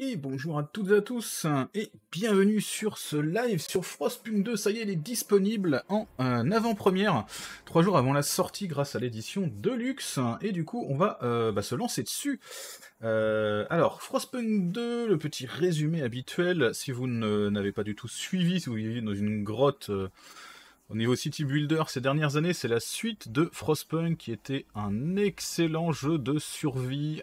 Et bonjour à toutes et à tous, et bienvenue sur ce live sur Frostpunk 2, ça y est, il est disponible en euh, avant-première, trois jours avant la sortie grâce à l'édition Deluxe, et du coup on va euh, bah, se lancer dessus. Euh, alors, Frostpunk 2, le petit résumé habituel, si vous n'avez pas du tout suivi, si vous vivez dans une grotte... Au niveau City Builder, ces dernières années, c'est la suite de Frostpunk qui était un excellent jeu de survie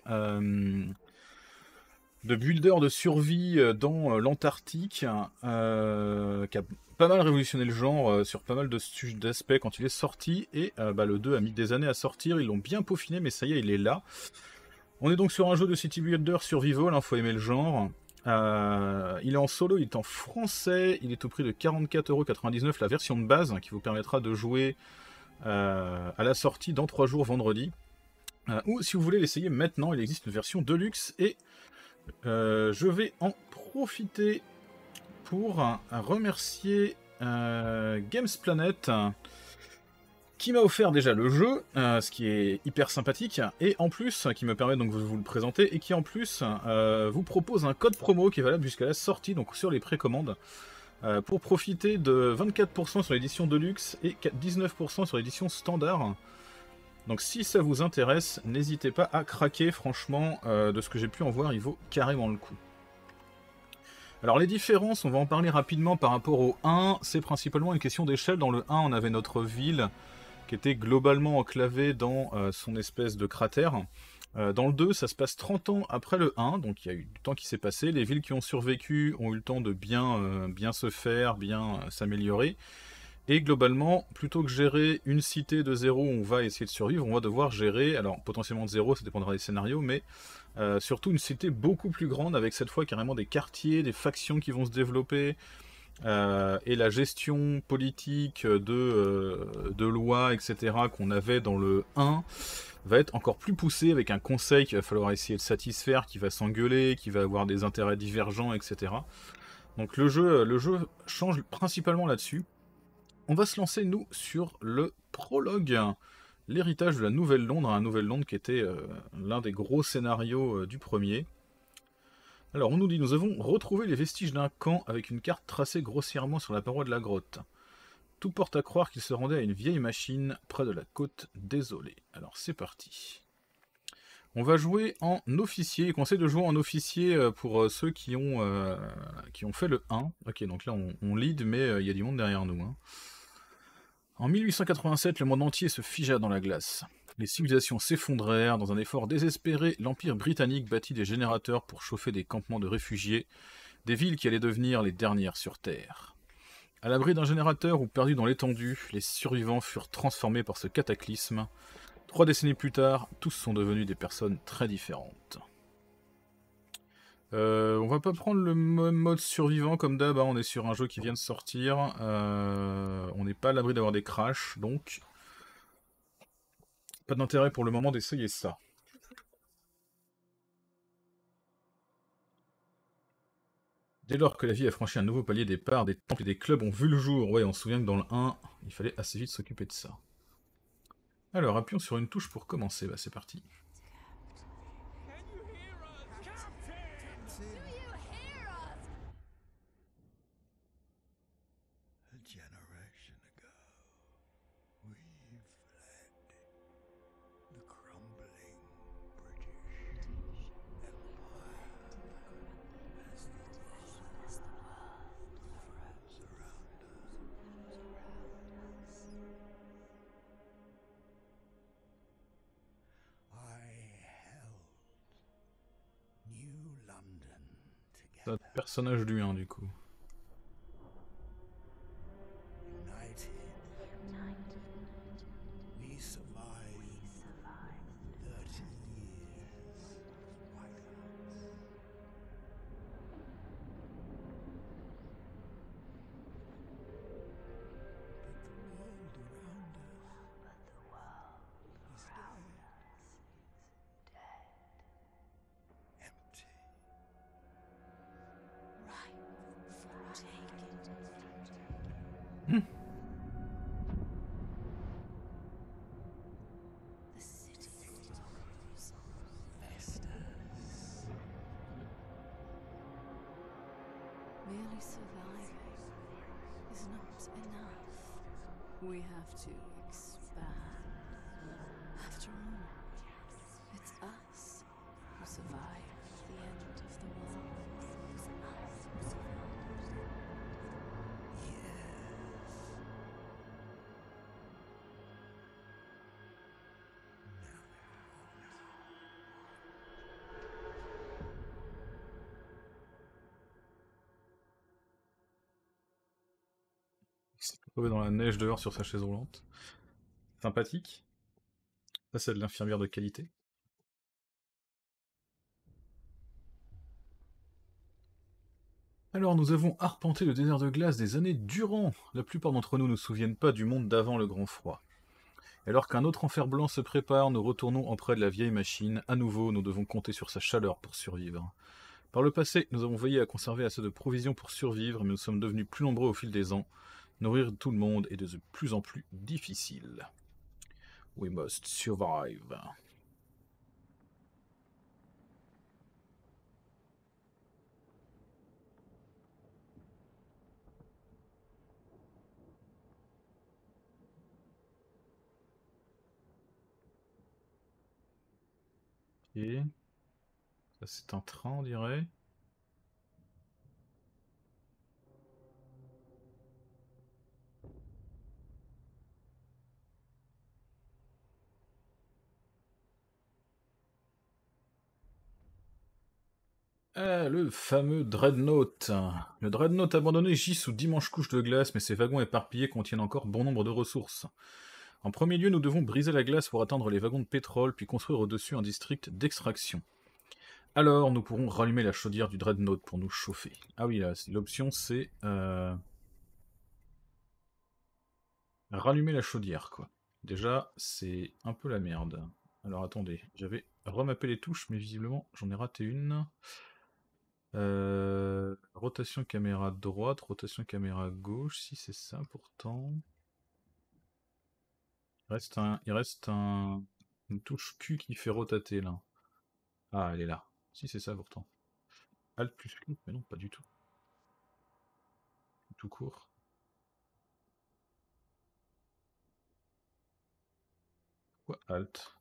de builder de survie euh, dans euh, l'Antarctique, euh, qui a pas mal révolutionné le genre sur pas mal de d'aspects quand il est sorti, et bah, le 2 a mis des années à sortir, ils l'ont bien peaufiné, mais ça y est, il est là. On est donc sur un jeu de City Builder survival, il hein, faut aimer le genre. il est en solo, il est en français, il est au prix de 44,99€ la version de base, hein, qui vous permettra de jouer à la sortie dans 3 jours vendredi. ou si vous voulez l'essayer maintenant, il existe une version de luxe et euh, je vais en profiter pour remercier Gamesplanet, euh, Games Planet qui m'a offert déjà le jeu, euh, ce qui est hyper sympathique, et en plus, qui me permet donc de vous le présenter, et qui en plus vous propose un code promo qui est valable jusqu'à la sortie, donc sur les précommandes, pour profiter de 24% sur l'édition Deluxe et 19% sur l'édition Standard donc si ça vous intéresse, n'hésitez pas à craquer, franchement, euh, de ce que j'ai pu en voir, il vaut carrément le coup. Alors les différences, on va en parler rapidement par rapport au 1, c'est principalement une question d'échelle. Dans le 1, on avait notre ville qui était globalement enclavée dans euh, son espèce de cratère. Euh, dans le 2, ça se passe 30 ans après le 1, donc il y a eu du temps qui s'est passé. Les villes qui ont survécu ont eu le temps de bien, bien se faire, bien s'améliorer. Et globalement, plutôt que gérer une cité de zéro on va essayer de survivre, on va devoir gérer, alors potentiellement de zéro, ça dépendra des scénarios, mais euh, surtout une cité beaucoup plus grande avec cette fois carrément des quartiers, des factions qui vont se développer, euh, et la gestion politique de, euh, lois, etc., qu'on avait dans le 1, va être encore plus poussée avec un conseil qu'il va falloir essayer de satisfaire, qui va s'engueuler, qui va avoir des intérêts divergents, etc. Donc le jeu, le jeu change principalement là-dessus. On va se lancer, nous, sur le prologue. L'héritage de la Nouvelle Londres, la hein, Nouvelle Londres qui était euh, l'un des gros scénarios euh, du premier. Alors on nous dit, nous avons retrouvé les vestiges d'un camp avec une carte tracée grossièrement sur la paroi de la grotte. Tout porte à croire qu'il se rendait à une vieille machine près de la côte désolée. Alors c'est parti. On va jouer en officier. conseille de jouer en officier euh, pour ceux qui ont, qui ont fait le 1. Ok, donc là on, lead, mais il y a du monde derrière nous. Hein. En 1887, le monde entier se figea dans la glace. Les civilisations s'effondrèrent. Dans un effort désespéré, l'Empire britannique bâtit des générateurs pour chauffer des campements de réfugiés, des villes qui allaient devenir les dernières sur Terre. À l'abri d'un générateur ou perdu dans l'étendue, les survivants furent transformés par ce cataclysme. Trois décennies plus tard, tous sont devenus des personnes très différentes. Euh, on va pas prendre le mode survivant comme d'hab, hein. on est sur un jeu qui vient de sortir. Euh, on n'est pas à l'abri d'avoir des crashs, donc pas d'intérêt pour le moment d'essayer ça. Dès lors que la vie a franchi un nouveau palier départ, des temples et des clubs ont vu le jour. Ouais, on se souvient que dans le 1, il fallait assez vite s'occuper de ça. Alors, appuyons sur une touche pour commencer. Bah, c'est parti. personnage du hein, du coup. surviving is not enough. We have to dans la neige dehors sur sa chaise roulante. Sympathique. Ça, c'est de l'infirmière de qualité. Alors, nous avons arpenté le désert de glace des années durant. La plupart d'entre nous ne se souviennent pas du monde d'avant le grand froid. Alors qu'un autre enfer blanc se prépare, nous retournons auprès de la vieille machine. À nouveau, nous devons compter sur sa chaleur pour survivre. Par le passé, nous avons veillé à conserver assez de provisions pour survivre, mais nous sommes devenus plus nombreux au fil des ans. Nourrir tout le monde est de plus en plus difficile. We must survive. Et Ça c'est un train on dirait. Ah, le fameux Dreadnought. Le Dreadnought abandonné gît sous dimanche couche de glace, mais ses wagons éparpillés contiennent encore bon nombre de ressources. En premier lieu, nous devons briser la glace pour atteindre les wagons de pétrole, puis construire au-dessus un district d'extraction. Alors, nous pourrons rallumer la chaudière du Dreadnought pour nous chauffer. Ah oui, l'option c'est... Euh, rallumer la chaudière, quoi. Déjà, c'est un peu la merde. Alors attendez, j'avais remappé les touches, mais visiblement j'en ai raté une. Euh, rotation caméra droite, rotation caméra gauche, si c'est ça pourtant. Il reste, un, il reste un, une touche Q qui fait rotater là. Ah, elle est là. Si c'est ça pourtant. Alt plus Q, mais non, pas du tout. Tout court. Pourquoi Alt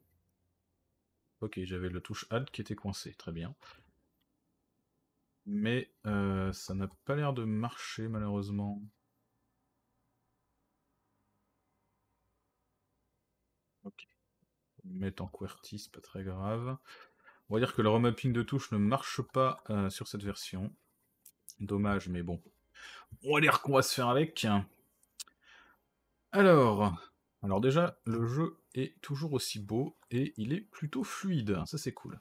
Ok, j'avais le touche Alt qui était coincée, très bien. Mais euh, ça n'a pas l'air de marcher malheureusement. Ok. Mettre en QWERTY, c'est pas très grave. On va dire que le remapping de touche ne marche pas euh, sur cette version. Dommage, mais bon. On va dire qu'on va se faire avec. Alors, alors déjà, le jeu est toujours aussi beau et il est plutôt fluide. Ça, c'est cool.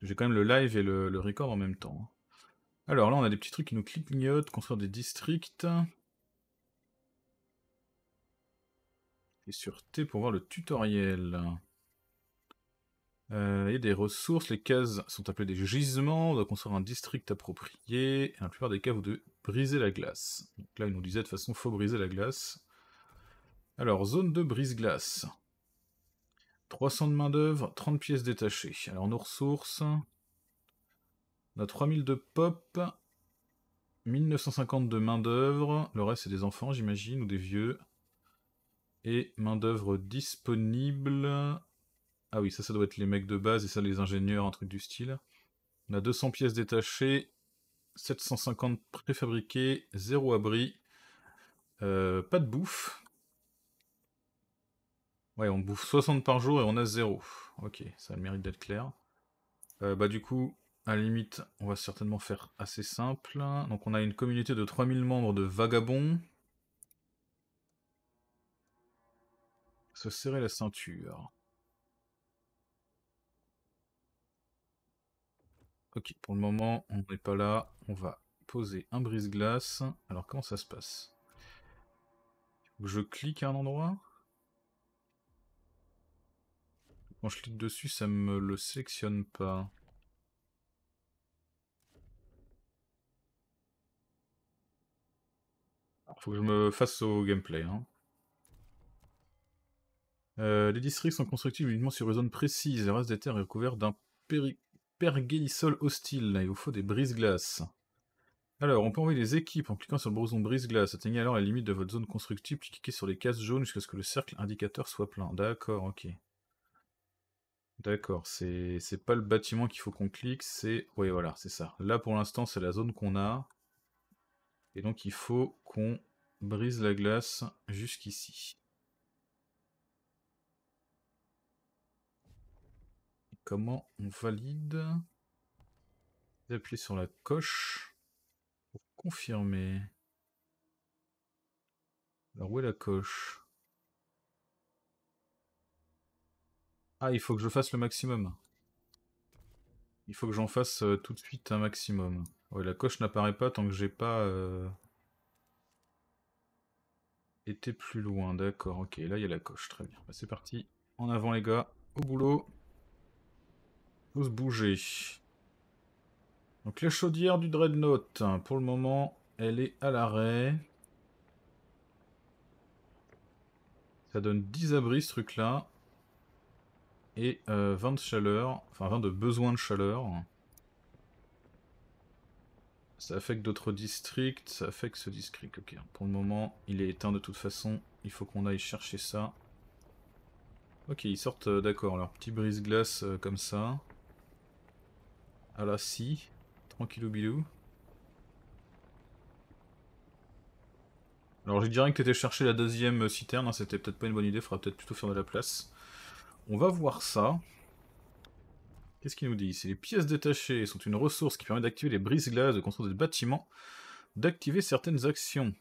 J'ai quand même le live et le record en même temps. Alors là, on a des petits trucs qui nous clignotent, construire des districts. Et sur T pour voir le tutoriel. Euh, il y a des ressources, les cases sont appelées des gisements, on doit construire un district approprié, et dans la plupart des cas, vous devez briser la glace. Donc là, il nous disait de façon, faut briser la glace. Alors, zone de brise-glace. 300 de main-d'œuvre, 30 pièces détachées. Alors, nos ressources, on a 3000 de pop, 1950 de main-d'œuvre, le reste c'est des enfants, j'imagine, ou des vieux. Et main-d'œuvre disponible. Ah oui, ça, ça doit être les mecs de base et ça, les ingénieurs, un truc du style. On a 200 pièces détachées, 750 préfabriquées, 0 abri, euh, pas de bouffe. Ouais, on bouffe 60 par jour et on a zéro. Ok, ça le mérite d'être clair. Euh, bah du coup, à la limite, on va certainement faire assez simple. Donc on a une communauté de 3000 membres de vagabonds. Se serrer la ceinture. Ok, pour le moment, on n'est pas là. On va poser un brise-glace. Alors comment ça se passe Je clique à un endroit quand je clique dessus, ça me le sélectionne pas. faut que je me fasse au gameplay. Hein. Euh, les districts sont constructibles uniquement sur une zone précise. Le reste des terres est recouvert d'un pergélisol hostile. Il vous faut des brises-glaces. Alors, on peut envoyer des équipes en cliquant sur le brise-glace. Atteignez alors la limite de votre zone constructible, puis cliquez sur les cases jaunes jusqu'à ce que le cercle indicateur soit plein. D'accord, ok. D'accord, c'est pas le bâtiment qu'il faut qu'on clique, c'est... Oui, voilà, c'est ça. Là, pour l'instant, c'est la zone qu'on a. Et donc, il faut qu'on brise la glace jusqu'ici. Comment on valide Appuyer sur la coche pour confirmer. Alors où est la coche Ah, il faut que je fasse le maximum. Il faut que j'en fasse euh, tout de suite un maximum. la coche n'apparaît pas tant que j'ai pas... Euh, était plus loin, d'accord, ok, là il y a la coche, très bien. Bah, c'est parti, en avant les gars, au boulot. Faut se bouger. Donc la chaudière du Dreadnought, hein, pour le moment, elle est à l'arrêt. Ça donne 10 abris ce truc là. Et 20 euh, de chaleur, enfin 20 de besoin de chaleur. Ça affecte d'autres districts, ça affecte ce district. Ok, pour le moment, il est éteint de toute façon. Il faut qu'on aille chercher ça. Ok, ils sortent euh, d'accord. Alors, petit brise-glace euh, comme ça. Ah la si, Tranquillou bilou. Alors, je dirais que étais chercher la deuxième citerne. Hein. C'était peut-être pas une bonne idée. Faudra peut-être plutôt faire de la place. On va voir ça. Qu'est-ce qu'il nous dit C'est Les pièces détachées sont une ressource qui permet d'activer les brises-glaces, de construire des bâtiments, d'activer certaines actions.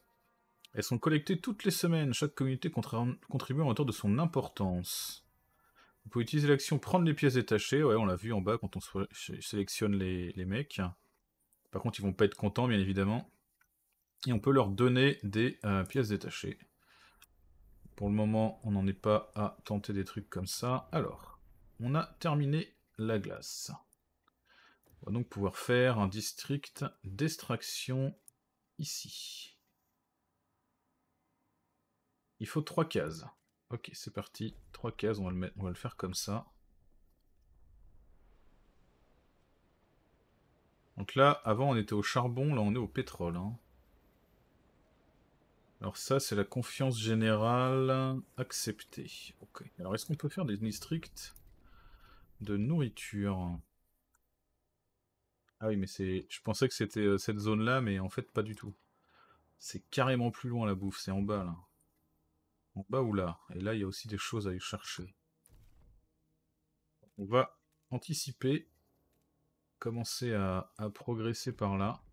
Elles sont collectées toutes les semaines, chaque communauté contribue en hauteur de son importance. Vous pouvez utiliser l'action prendre les pièces détachées, ouais on l'a vu en bas quand on sélectionne les, mecs. Par contre ils vont pas être contents bien évidemment. Et on peut leur donner des euh, pièces détachées. Pour le moment on n'en est pas à tenter des trucs comme ça. Alors, on a terminé la glace. On va donc pouvoir faire un district d'extraction ici. Il faut trois cases. Ok, c'est parti. Trois cases, on va, le mettre, on va le faire comme ça. Donc là, avant on était au charbon, là on est au pétrole. Hein. Alors ça, c'est la confiance générale acceptée. Ok. Alors est-ce qu'on peut faire des districts de nourriture. Ah oui, mais c'est. Je pensais que c'était euh, cette zone-là, mais en fait, pas du tout. C'est carrément plus loin la bouffe, c'est en bas là. En bas ou là. Et là, il y a aussi des choses à y chercher. On va anticiper. Commencer à, progresser par là.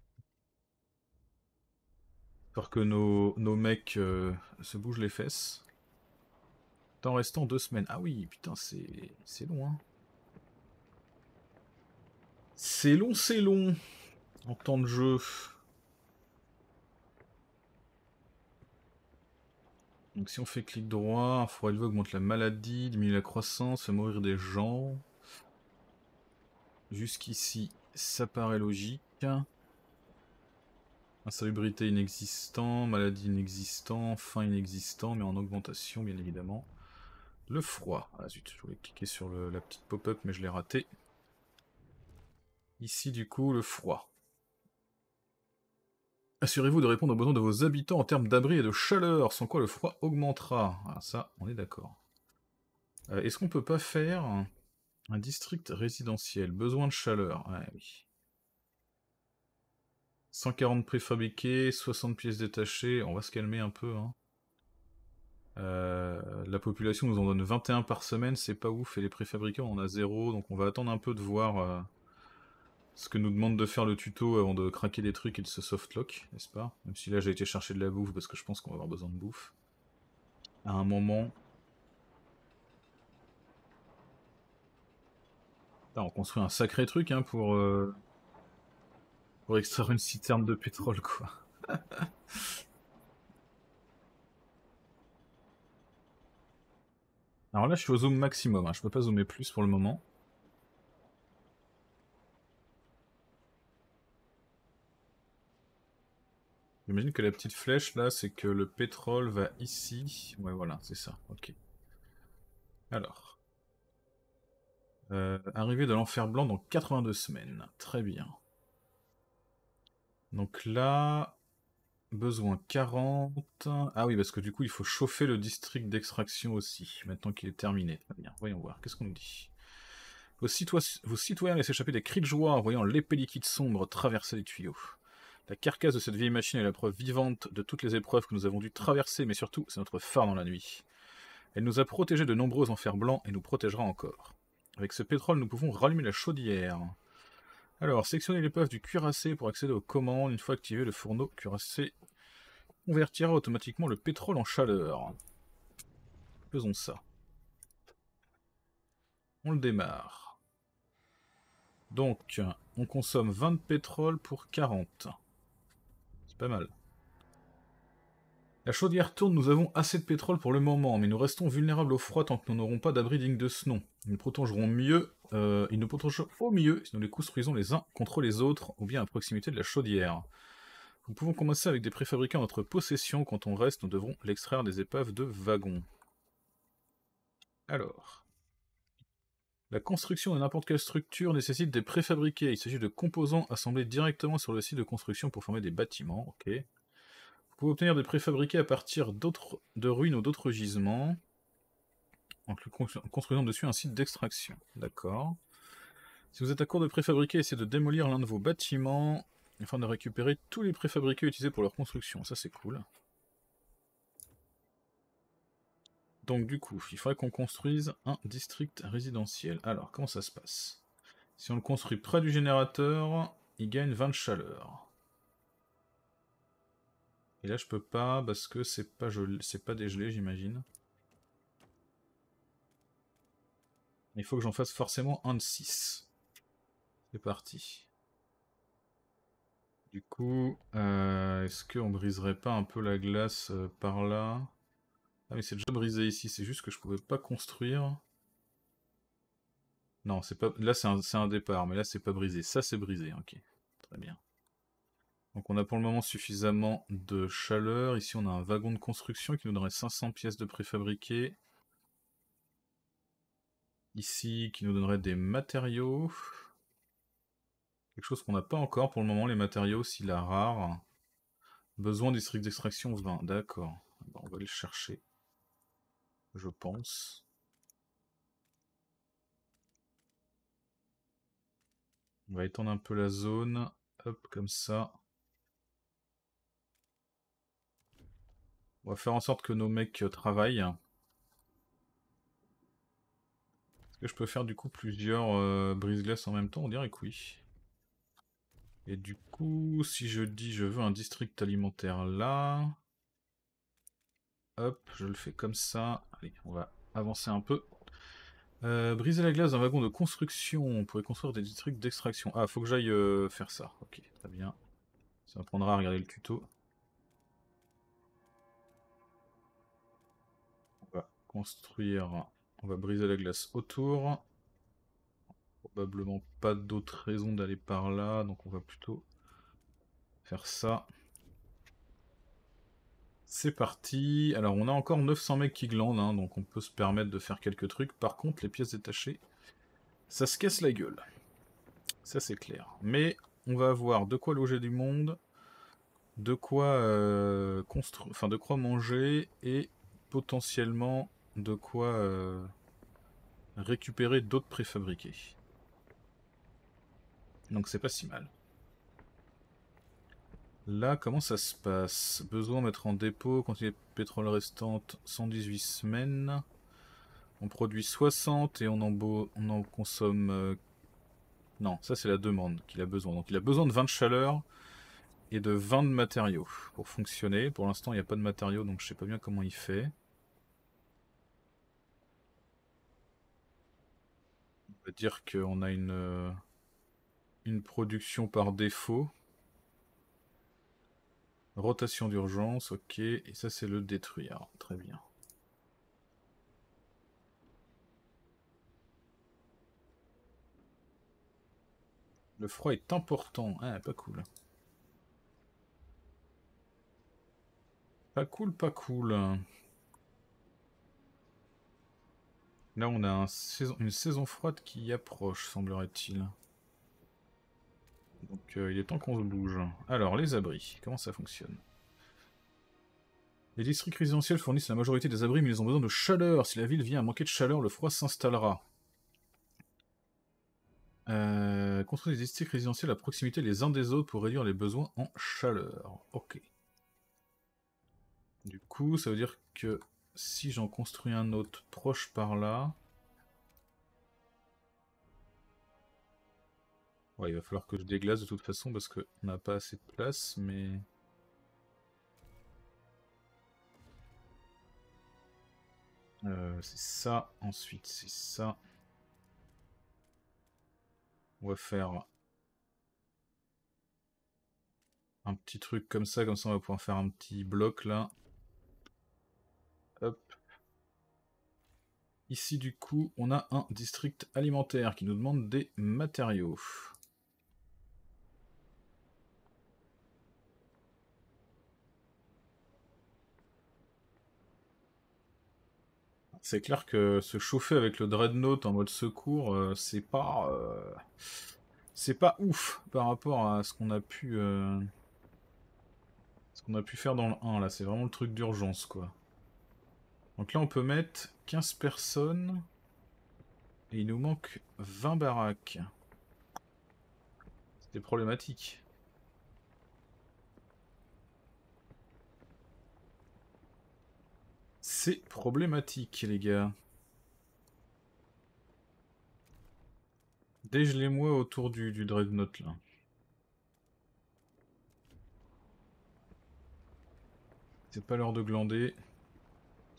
pour que nos, mecs euh, se bougent les fesses. En restant deux semaines. Ah oui, putain, c'est loin. C'est long, c'est long en temps de jeu. Donc si on fait clic droit, un froid élevé augmente la maladie, diminue la croissance, fait mourir des gens. Jusqu'ici, ça paraît logique. Insalubrité inexistant, maladie inexistant, faim inexistant, mais en augmentation bien évidemment. Le froid. Ah zut, je voulais cliquer sur la petite pop-up mais je l'ai raté. Ici, du coup, le froid. Assurez-vous de répondre aux besoins de vos habitants en termes d'abri et de chaleur, sans quoi le froid augmentera. Ah, ça, on est d'accord. Euh, est-ce qu'on peut pas faire un, district résidentiel Besoin de chaleur. Ah, oui. 140 préfabriqués, 60 pièces détachées. On va se calmer un peu. Hein. Euh, la population nous en donne 21 par semaine, c'est pas ouf. Et les préfabriqués, on en a zéro. Donc on va attendre un peu de voir... Euh, ce que nous demande de faire le tuto avant de craquer des trucs et de se softlock, n'est-ce pas Même si là j'ai été chercher de la bouffe parce que je pense qu'on va avoir besoin de bouffe. À un moment... on construit un sacré truc hein, pour... Euh, pour extraire une citerne de pétrole quoi. Alors là je suis au zoom maximum, hein. je peux pas zoomer plus pour le moment. J'imagine que la petite flèche là, c'est que le pétrole va ici. Ouais, voilà, c'est ça. Ok. Alors. Euh, arrivée de l'enfer blanc dans 82 semaines. Très bien. Donc là, besoin 40. Ah oui, parce que du coup, il faut chauffer le district d'extraction aussi, maintenant qu'il est terminé. Très bien, voyons voir. Qu'est-ce qu'on nous dit vos, vos, citoyens laissent échapper des cris de joie en voyant l'épée liquide sombre traverser les tuyaux. La carcasse de cette vieille machine est la preuve vivante de toutes les épreuves que nous avons dû traverser, mais surtout, c'est notre phare dans la nuit. Elle nous a protégés de nombreux enfers blancs et nous protégera encore. Avec ce pétrole, nous pouvons rallumer la chaudière. Alors, sélectionnez l'épreuve du cuirassé pour accéder aux commandes. Une fois activé, le fourneau cuirassé convertira automatiquement le pétrole en chaleur. Faisons ça. On le démarre. Donc, on consomme 20 pétroles pétrole pour 40 pas mal. La chaudière tourne, nous avons assez de pétrole pour le moment, mais nous restons vulnérables au froid tant que nous n'aurons pas d'abri digne de ce nom. Ils nous protégeront mieux, euh, ils nous au mieux si nous les construisons les uns contre les autres, ou bien à proximité de la chaudière. Nous pouvons commencer avec des préfabriqués en notre possession, quand on reste, nous devrons l'extraire des épaves de wagon. Alors... La construction de n'importe quelle structure nécessite des préfabriqués. Il s'agit de composants assemblés directement sur le site de construction pour former des bâtiments. Ok. Vous pouvez obtenir des préfabriqués à partir d'autres de ruines ou d'autres gisements, en construisant dessus un site d'extraction. D'accord. Si vous êtes à court de préfabriqués, essayez de démolir l'un de vos bâtiments afin de récupérer tous les préfabriqués utilisés pour leur construction. Ça, c'est cool. Donc du coup, il faudrait qu'on construise un district résidentiel. Alors, comment ça se passe Si on le construit près du générateur, il gagne 20 de chaleur. Et là, je peux pas parce que c'est pas, pas dégelé, j'imagine. Il faut que j'en fasse forcément un de 6. C'est parti. Du coup, euh, est-ce qu'on briserait pas un peu la glace euh, par là ah mais c'est déjà brisé ici, c'est juste que je pouvais pas construire. Non, c'est pas. Là c'est un, départ, mais là c'est pas brisé. Ça c'est brisé, ok. Très bien. Donc on a pour le moment suffisamment de chaleur. Ici on a un wagon de construction qui nous donnerait 500 pièces de préfabriqué. Ici qui nous donnerait des matériaux. Quelque chose qu'on n'a pas encore pour le moment, les matériaux, s'il a rare. Besoin district d'extraction 20, d'accord. on va le chercher je pense. On va étendre un peu la zone. Hop, comme ça. On va faire en sorte que nos mecs travaillent. Est-ce que je peux faire du coup plusieurs euh, brise-glace en même temps On dirait que oui. Et du coup, si je dis je veux un district alimentaire là... Hop, je le fais comme ça. Allez, on va avancer un peu. Euh, briser la glace d'un wagon de construction. On pourrait construire des trucs d'extraction. Ah, faut que j'aille euh, faire ça. Ok, très bien. Ça m'apprendra à regarder le tuto. On va construire... On va briser la glace autour. Probablement pas d'autres raisons d'aller par là, donc on va plutôt faire ça. C'est parti. Alors, on a encore 900 mecs qui glandent, hein, donc on peut se permettre de faire quelques trucs. Par contre, les pièces détachées, ça se casse la gueule. Ça, c'est clair. Mais on va avoir de quoi loger du monde, de quoi euh, construire, enfin de quoi manger et potentiellement de quoi euh, récupérer d'autres préfabriqués. Donc c'est pas si mal. Là, comment ça se passe Besoin mettre en dépôt, quantité de pétrole restante 118 semaines. On produit 60 et on en, on en consomme... Euh, non, ça c'est la demande qu'il a besoin. Donc il a besoin de 20 de chaleur et de 20 de matériaux pour fonctionner. Pour l'instant, il n'y a pas de matériaux, donc je sais pas bien comment il fait. On va dire qu'on a une, euh, une production par défaut. Rotation d'urgence, ok. Et ça, c'est le détruire. Très bien. Le froid est important. Ah, pas cool. Pas cool, pas cool. Là, on a une saison froide qui approche, semblerait-il. Donc euh, il est temps qu'on bouge. Alors, les abris, comment ça fonctionne Les districts résidentiels fournissent la majorité des abris, mais ils ont besoin de chaleur. Si la ville vient à manquer de chaleur, le froid s'installera. Euh, construire des districts résidentiels à proximité les uns des autres pour réduire les besoins en chaleur. Ok. Du coup, ça veut dire que si j'en construis un autre proche par là, il va falloir que je déglace de toute façon parce qu'on n'a pas assez de place, mais... Euh, c'est ça, ensuite c'est ça. On va faire un petit truc comme ça, comme ça on va pouvoir faire un petit bloc là. Hop. Ici du coup, on a un district alimentaire qui nous demande des matériaux. C'est clair que se chauffer avec le Dreadnought en mode secours, euh, c'est pas. Euh, c'est pas ouf par rapport à ce qu'on a pu. Euh, ce qu'on a pu faire dans le 1 là. C'est vraiment le truc d'urgence quoi. Donc là on peut mettre 15 personnes. Et il nous manque 20 baraques. C'était problématique. c'est problématique, les gars. les moi autour du, du Dreadnought, là. C'est pas l'heure de glander.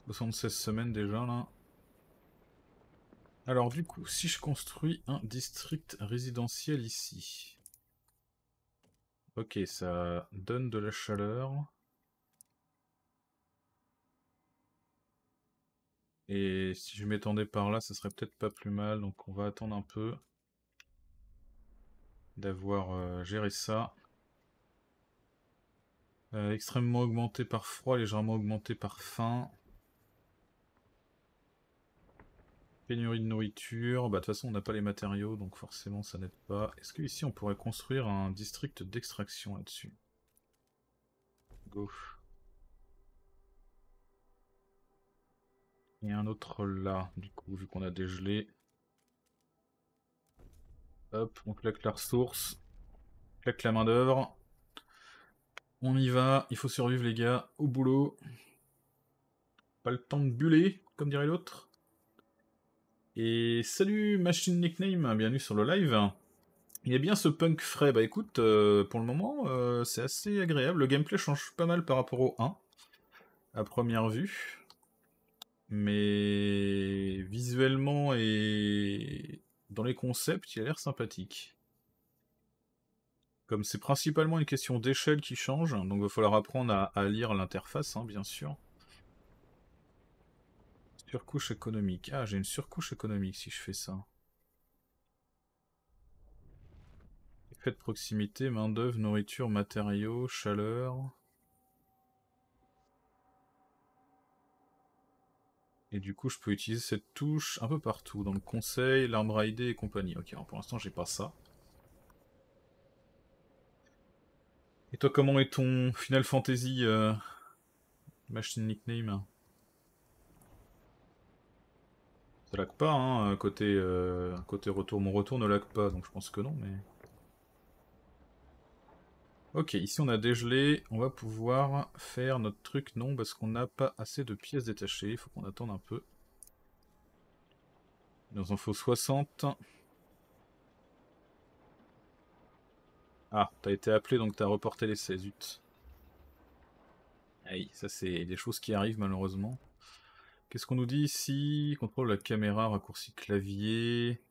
76 semaines déjà, là. Alors du coup, si je construis un district résidentiel ici... Ok, ça donne de la chaleur. Et si je m'étendais par là, ça serait peut-être pas plus mal. Donc on va attendre un peu d'avoir euh, géré ça. Euh, extrêmement augmenté par froid, légèrement augmenté par faim. Pénurie de nourriture. Bah, de toute façon, on n'a pas les matériaux, donc forcément, ça n'aide pas. Est-ce qu'ici, on pourrait construire un district d'extraction là-dessus Gauche. Et un autre là, du coup, vu qu'on a dégelé. Hop, on claque la ressource. On claque la main d'œuvre. On y va, il faut survivre les gars, au boulot. Pas le temps de buller, comme dirait l'autre. Et salut Machine Nickname, bienvenue sur le live. Il y a bien ce punk frais, bah écoute, euh, pour le moment euh, c'est assez agréable, le gameplay change pas mal par rapport au 1, à première vue mais visuellement et dans les concepts, il a l'air sympathique. Comme c'est principalement une question d'échelle qui change, donc il va falloir apprendre à, lire l'interface, hein, bien sûr. Surcouche économique. Ah, j'ai une surcouche économique si je fais ça. Effet de proximité, main-d'œuvre, nourriture, matériaux, chaleur. Et du coup, je peux utiliser cette touche un peu partout, dans le conseil, l'arme et compagnie. Ok, alors pour l'instant, j'ai pas ça. Et toi, comment est ton Final Fantasy euh, Machine Nickname Ça lag pas, hein, côté, euh, côté retour. Mon retour ne lag pas, donc je pense que non, mais... Ok, ici on a dégelé, on va pouvoir faire notre truc, non, parce qu'on n'a pas assez de pièces détachées, il faut qu'on attende un peu. Il nous en faut 60. Ah, t'as été appelé donc t'as reporté les 16, 8. Aïe, ça c'est des choses qui arrivent malheureusement. Qu'est-ce qu'on nous dit ici Contrôle la caméra, raccourci clavier,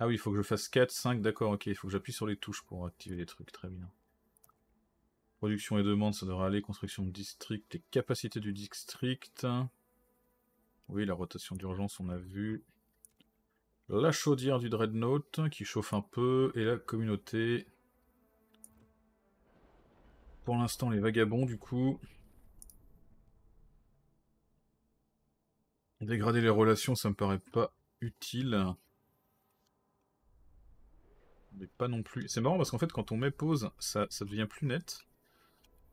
ah oui, il faut que je fasse 4, 5, d'accord, ok. Il faut que j'appuie sur les touches pour activer les trucs, très bien. Production et demande, ça devrait aller. Construction de district, les capacités du district. Oui, la rotation d'urgence, on a vu. La chaudière du Dreadnought, qui chauffe un peu. Et la communauté. Pour l'instant, les vagabonds, du coup. Dégrader les relations, ça me paraît pas utile pas non plus. C'est marrant parce qu'en fait, quand on met pause, ça, devient plus net.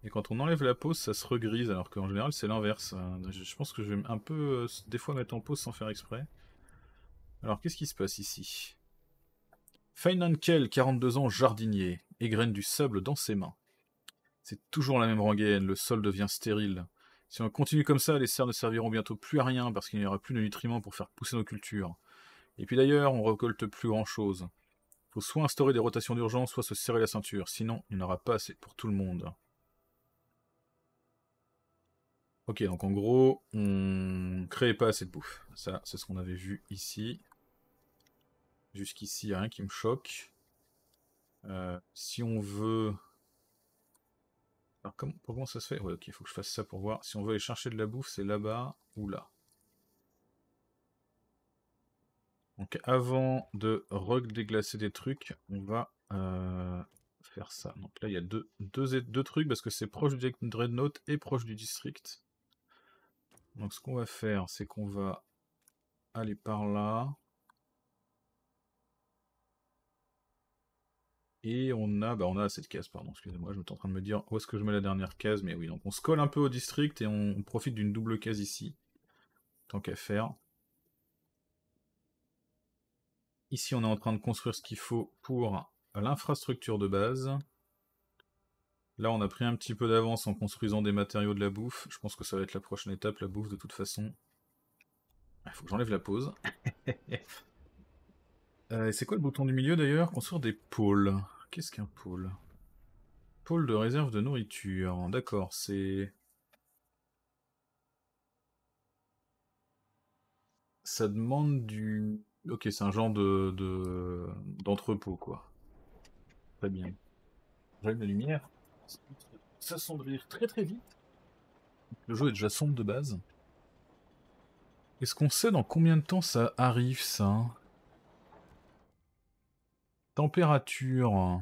Et quand on enlève la pause, ça se regrise, alors qu'en général, c'est l'inverse. Euh, je pense que je vais un peu, euh, des fois, mettre en pause sans faire exprès. Alors, qu'est-ce qui se passe ici Kell, 42 ans, jardinier, égrène du sable dans ses mains. C'est toujours la même rengaine, le sol devient stérile. Si on continue comme ça, les serres ne serviront bientôt plus à rien parce qu'il n'y aura plus de nutriments pour faire pousser nos cultures. Et puis d'ailleurs, on récolte plus grand chose faut soit instaurer des rotations d'urgence, soit se serrer la ceinture, sinon il n'y en aura pas assez pour tout le monde. Ok, donc en gros, on crée pas assez de bouffe. Ça, c'est ce qu'on avait vu ici. Jusqu'ici, il rien qui me choque. Euh, si on veut... Alors comment, ça se fait Ouais, ok, il faut que je fasse ça pour voir. Si on veut aller chercher de la bouffe, c'est là-bas ou là. Donc avant de redéglacer des trucs, on va euh, faire ça. Donc là, il y a deux, deux, deux trucs parce que c'est proche du Dreadnought et proche du district. Donc ce qu'on va faire, c'est qu'on va aller par là. Et on a, bah on a cette case, pardon, excusez-moi, je suis en train de me dire où est-ce que je mets la dernière case, mais oui, donc on se colle un peu au district et on profite d'une double case ici, tant qu'à faire. Ici, on est en train de construire ce qu'il faut pour l'infrastructure de base. Là, on a pris un petit peu d'avance en construisant des matériaux de la bouffe. Je pense que ça va être la prochaine étape, la bouffe, de toute façon. Il ah, faut que j'enlève la pause. Euh, c'est quoi le bouton du milieu, d'ailleurs Construire des pôles. Qu'est-ce qu'un pôle Pôle de réserve de nourriture. D'accord, c'est... Ça demande du Ok, c'est un genre de, d'entrepôt quoi. Très bien. J'ai la lumière. Ça sombrir très très vite. Le jeu est déjà sombre de base. Est-ce qu'on sait dans combien de temps ça arrive ça Température.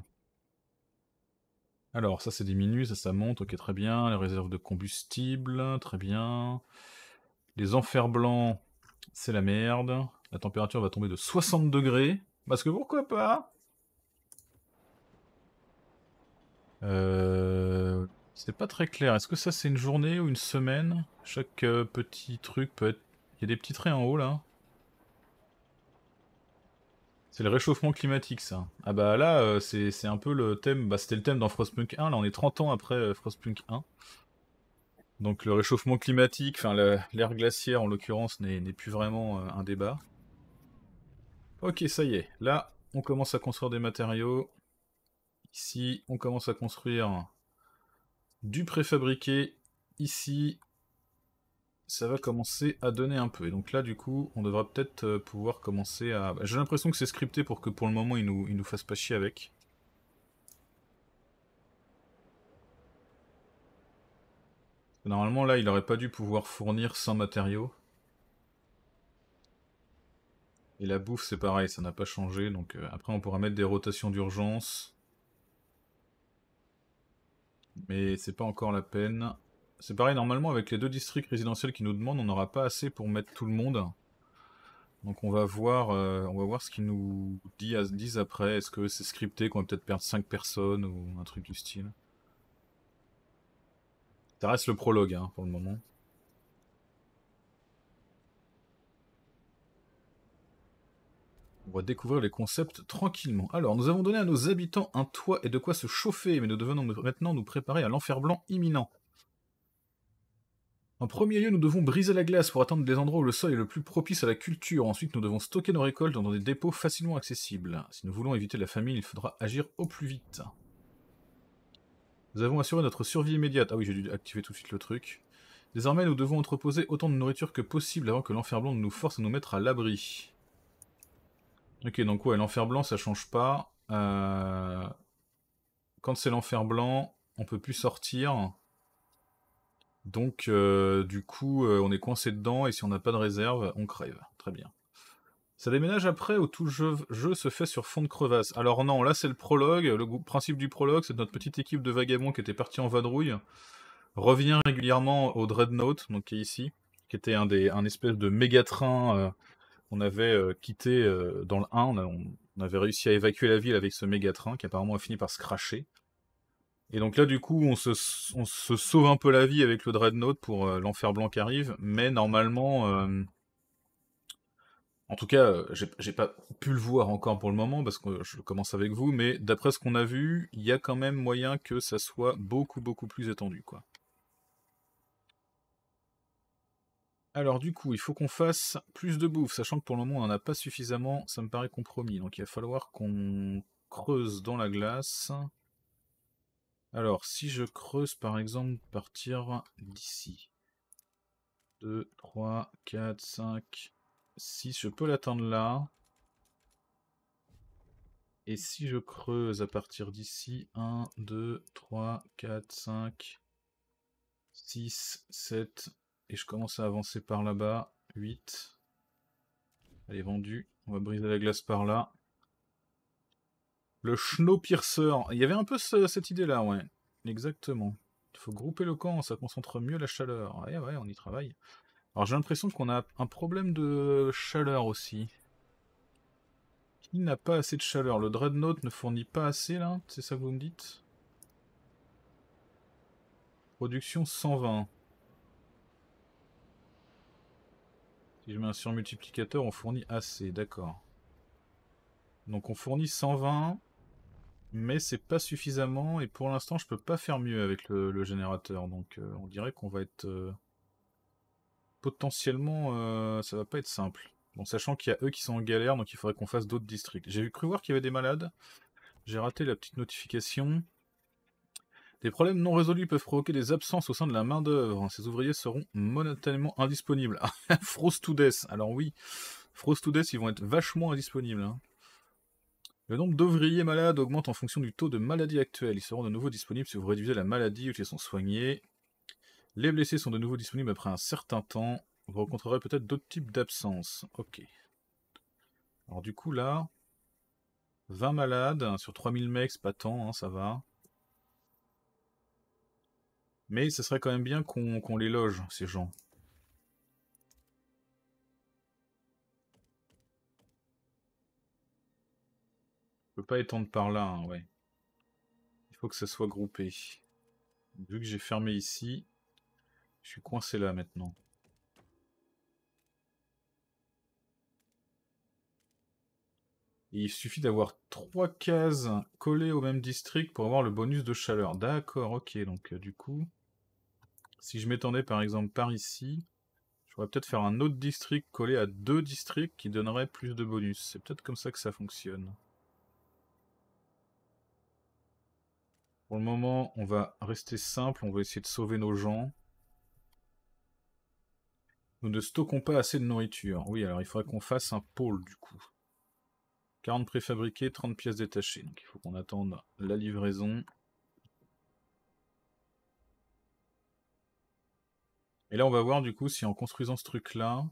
Alors ça c'est diminué, ça ça monte, ok très bien. Les réserves de combustible, très bien. Les enfers blancs, c'est la merde. La température va tomber de 60 degrés. Parce que pourquoi pas euh, C'est pas très clair. Est-ce que ça c'est une journée ou une semaine Chaque euh, petit truc peut être... Il y a des petits traits en haut là. C'est le réchauffement climatique ça. Ah bah là euh, c'est un peu le thème... Bah c'était le thème dans Frostpunk 1. Là on est 30 ans après Frostpunk 1. Donc le réchauffement climatique, enfin l'ère glaciaire en l'occurrence, n'est plus vraiment un débat. Ok, ça y est. Là, on commence à construire des matériaux. Ici, on commence à construire du préfabriqué. Ici, ça va commencer à donner un peu. Et donc là, du coup, on devra peut-être euh, pouvoir commencer à... Bah, j'ai l'impression que c'est scripté pour que pour le moment, il nous, il nous fasse pas chier avec. Normalement, là, il aurait pas dû pouvoir fournir sans matériaux. Et la bouffe, c'est pareil, ça n'a pas changé. Donc euh, après, on pourra mettre des rotations d'urgence. Mais c'est pas encore la peine. C'est pareil, normalement, avec les deux districts résidentiels qui nous demandent, on n'aura pas assez pour mettre tout le monde. Donc on va voir, euh, on va voir ce qu'ils nous disent après. Est-ce que c'est scripté qu'on va peut-être perdre 5 personnes ou un truc du style Ça reste le prologue hein, pour le moment. On va découvrir les concepts tranquillement. Alors, nous avons donné à nos habitants un toit et de quoi se chauffer, mais nous devons maintenant nous préparer à l'enfer blanc imminent. En premier lieu, nous devons briser la glace pour atteindre des endroits où le sol est le plus propice à la culture. Ensuite, nous devons stocker nos récoltes dans des dépôts facilement accessibles. Si nous voulons éviter la famine, il faudra agir au plus vite. Nous avons assuré notre survie immédiate. Ah oui, j'ai dû activer tout de suite le truc. Désormais, nous devons entreposer autant de nourriture que possible avant que l'enfer blanc ne nous force à nous mettre à l'abri. Ok, donc ouais, l'enfer blanc, ça change pas. Euh, quand c'est l'enfer blanc, on peut plus sortir. Donc, euh, du coup, euh, on est coincé dedans, et si on n'a pas de réserve, on crève. Très bien. Ça déménage après, où tout jeu, jeu se fait sur fond de crevasse. Alors non, là c'est le prologue. Le principe du prologue, c'est notre petite équipe de vagabonds qui était partie en vadrouille revient régulièrement au Dreadnought, donc qui est ici, qui était un, des, un espèce de méga train on avait euh, quitté euh, dans le 1. On, avait réussi à évacuer la ville avec ce méga train qui apparemment a fini par se crasher. Et donc là, du coup, on se, on se sauve un peu la vie avec le Dreadnought pour euh, l'enfer blanc qui arrive. Mais normalement. En tout cas, j'ai pas pu le voir encore pour le moment parce que je commence avec vous, mais d'après ce qu'on a vu, il y a quand même moyen que ça soit beaucoup beaucoup plus étendu, quoi. Alors du coup, il faut qu'on fasse plus de bouffe, sachant que pour le moment on n'en a pas suffisamment, ça me paraît compromis. Donc il va falloir qu'on creuse dans la glace. Alors si je creuse par exemple partir d'ici. 2, 3, 4, 5, 6, je peux l'atteindre là. Et si je creuse à partir d'ici, 1, 2, 3, 4, 5, 6, 7, et je commence à avancer par là-bas. 8. Elle est vendue. On va briser la glace par là. Le pierceur Il y avait un peu cette idée-là, ouais. Exactement. Il faut grouper le camp, ça concentre mieux la chaleur. Ouais, ouais, on y travaille. Alors j'ai l'impression qu'on a un problème de chaleur aussi. Il n'a pas assez de chaleur. Le Dreadnought ne fournit pas assez, là C'est ça que vous me dites Production 120. Si je mets un surmultiplicateur, on fournit assez, d'accord. Donc on fournit 120, mais c'est pas suffisamment, et pour l'instant je peux pas faire mieux avec le, générateur, donc euh, on dirait qu'on va être... Euh, potentiellement, euh, ça va pas être simple. Bon, sachant qu'il y a eux qui sont en galère, donc il faudrait qu'on fasse d'autres districts. J'ai cru voir qu'il y avait des malades, j'ai raté la petite notification. Les problèmes non résolus peuvent provoquer des absences au sein de la main-d'œuvre. Ces ouvriers seront momentanément indisponibles. Frost to death. Alors oui, Frost to death, ils vont être vachement indisponibles. Hein. Le nombre d'ouvriers malades augmente en fonction du taux de maladie actuel. Ils seront de nouveau disponibles si vous réduisez la maladie ou qu'ils sont soignés. Les blessés sont de nouveau disponibles après un certain temps. Vous rencontrerez peut-être d'autres types d'absences. Ok. Alors du coup là, 20 malades hein, sur 3000 mecs, pas tant, hein, ça va. Mais ce serait quand même bien qu'on les loge, ces gens. ne peux pas étendre par là, hein, ouais. Il faut que ça soit groupé. Vu que j'ai fermé ici, je suis coincé là maintenant. il suffit d'avoir trois cases collées au même district pour avoir le bonus de chaleur. D'accord, ok, donc euh, du coup... Si je m'étendais par exemple par ici, je pourrais peut-être faire un autre district collé à deux districts qui donnerait plus de bonus. C'est peut-être comme ça que ça fonctionne. Pour le moment, on va rester simple, on va essayer de sauver nos gens. Nous ne stockons pas assez de nourriture. Oui, alors il faudrait qu'on fasse un pôle du coup. 40 préfabriqués, 30 pièces détachées. Donc il faut qu'on attende la livraison. Et là, on va voir du coup si en construisant ce truc-là,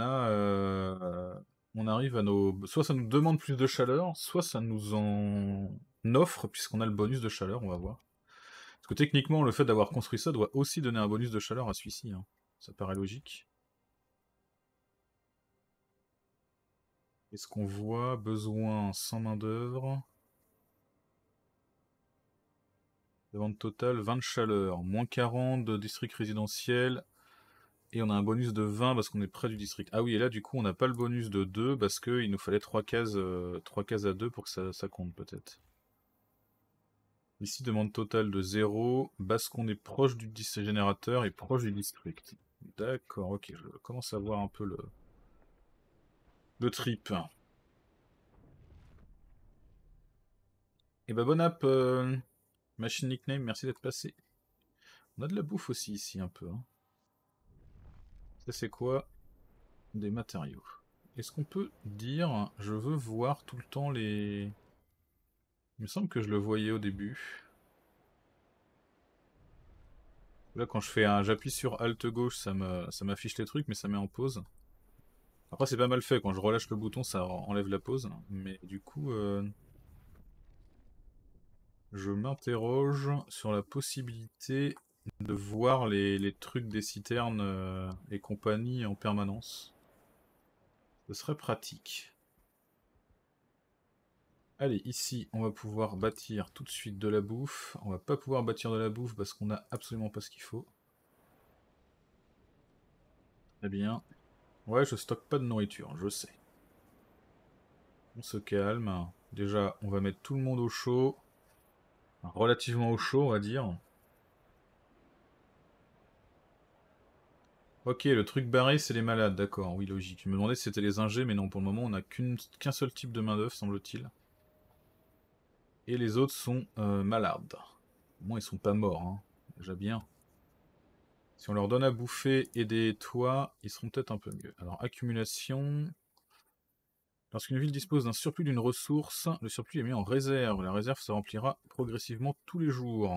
euh, on, arrive à nos. Soit ça nous demande plus de chaleur, soit ça nous en offre, puisqu'on a le bonus de chaleur, on va voir. Parce que techniquement, le fait d'avoir construit ça doit aussi donner un bonus de chaleur à celui-ci. Hein. Ça paraît logique. Est-ce qu'on voit besoin sans main-d'œuvre Demande totale 20 de chaleur, moins 40 de district résidentiel. Et on a un bonus de 20 parce qu'on est près du district. Ah oui, et là du coup on n'a pas le bonus de 2 parce qu'il nous fallait 3 cases, euh, cases à 2 pour que ça, compte peut-être. Ici demande totale de 0 parce qu'on est proche du générateur et proche du district. D'accord, ok, je commence à voir un peu le, le trip. Et eh bah ben, bon app euh, Machine Nickname, merci d'être passé. On a de la bouffe aussi ici un peu. Hein. Ça c'est quoi Des matériaux. Est-ce qu'on peut dire je veux voir tout le temps les... Il me semble que je le voyais au début. Là quand je fais un j'appuie sur alt gauche ça m'affiche les trucs mais ça met en pause. Après c'est pas mal fait, quand je relâche le bouton ça enlève la pause. Mais du coup... Euh, je m'interroge sur la possibilité de voir les, trucs des citernes euh, et compagnie en permanence. Ce serait pratique. Allez, ici, on va pouvoir bâtir tout de suite de la bouffe. On va pas pouvoir bâtir de la bouffe parce qu'on n'a absolument pas ce qu'il faut. Très eh bien. Ouais, je stocke pas de nourriture, je sais. On se calme. Déjà, on va mettre tout le monde au chaud relativement au chaud, on va dire. Ok, le truc barré, c'est les malades, d'accord, oui, logique. Je me demandais si c'était les ingés, mais non, pour le moment, on n'a qu'un seul type de main-d'œuvre, semble-t-il. Et les autres sont euh, malades. Au moins, ils sont pas morts, hein. déjà bien. Si on leur donne à bouffer et des toits, ils seront peut-être un peu mieux. Alors, accumulation, Lorsqu'une ville dispose d'un surplus d'une ressource, le surplus est mis en réserve. La réserve se remplira progressivement tous les jours.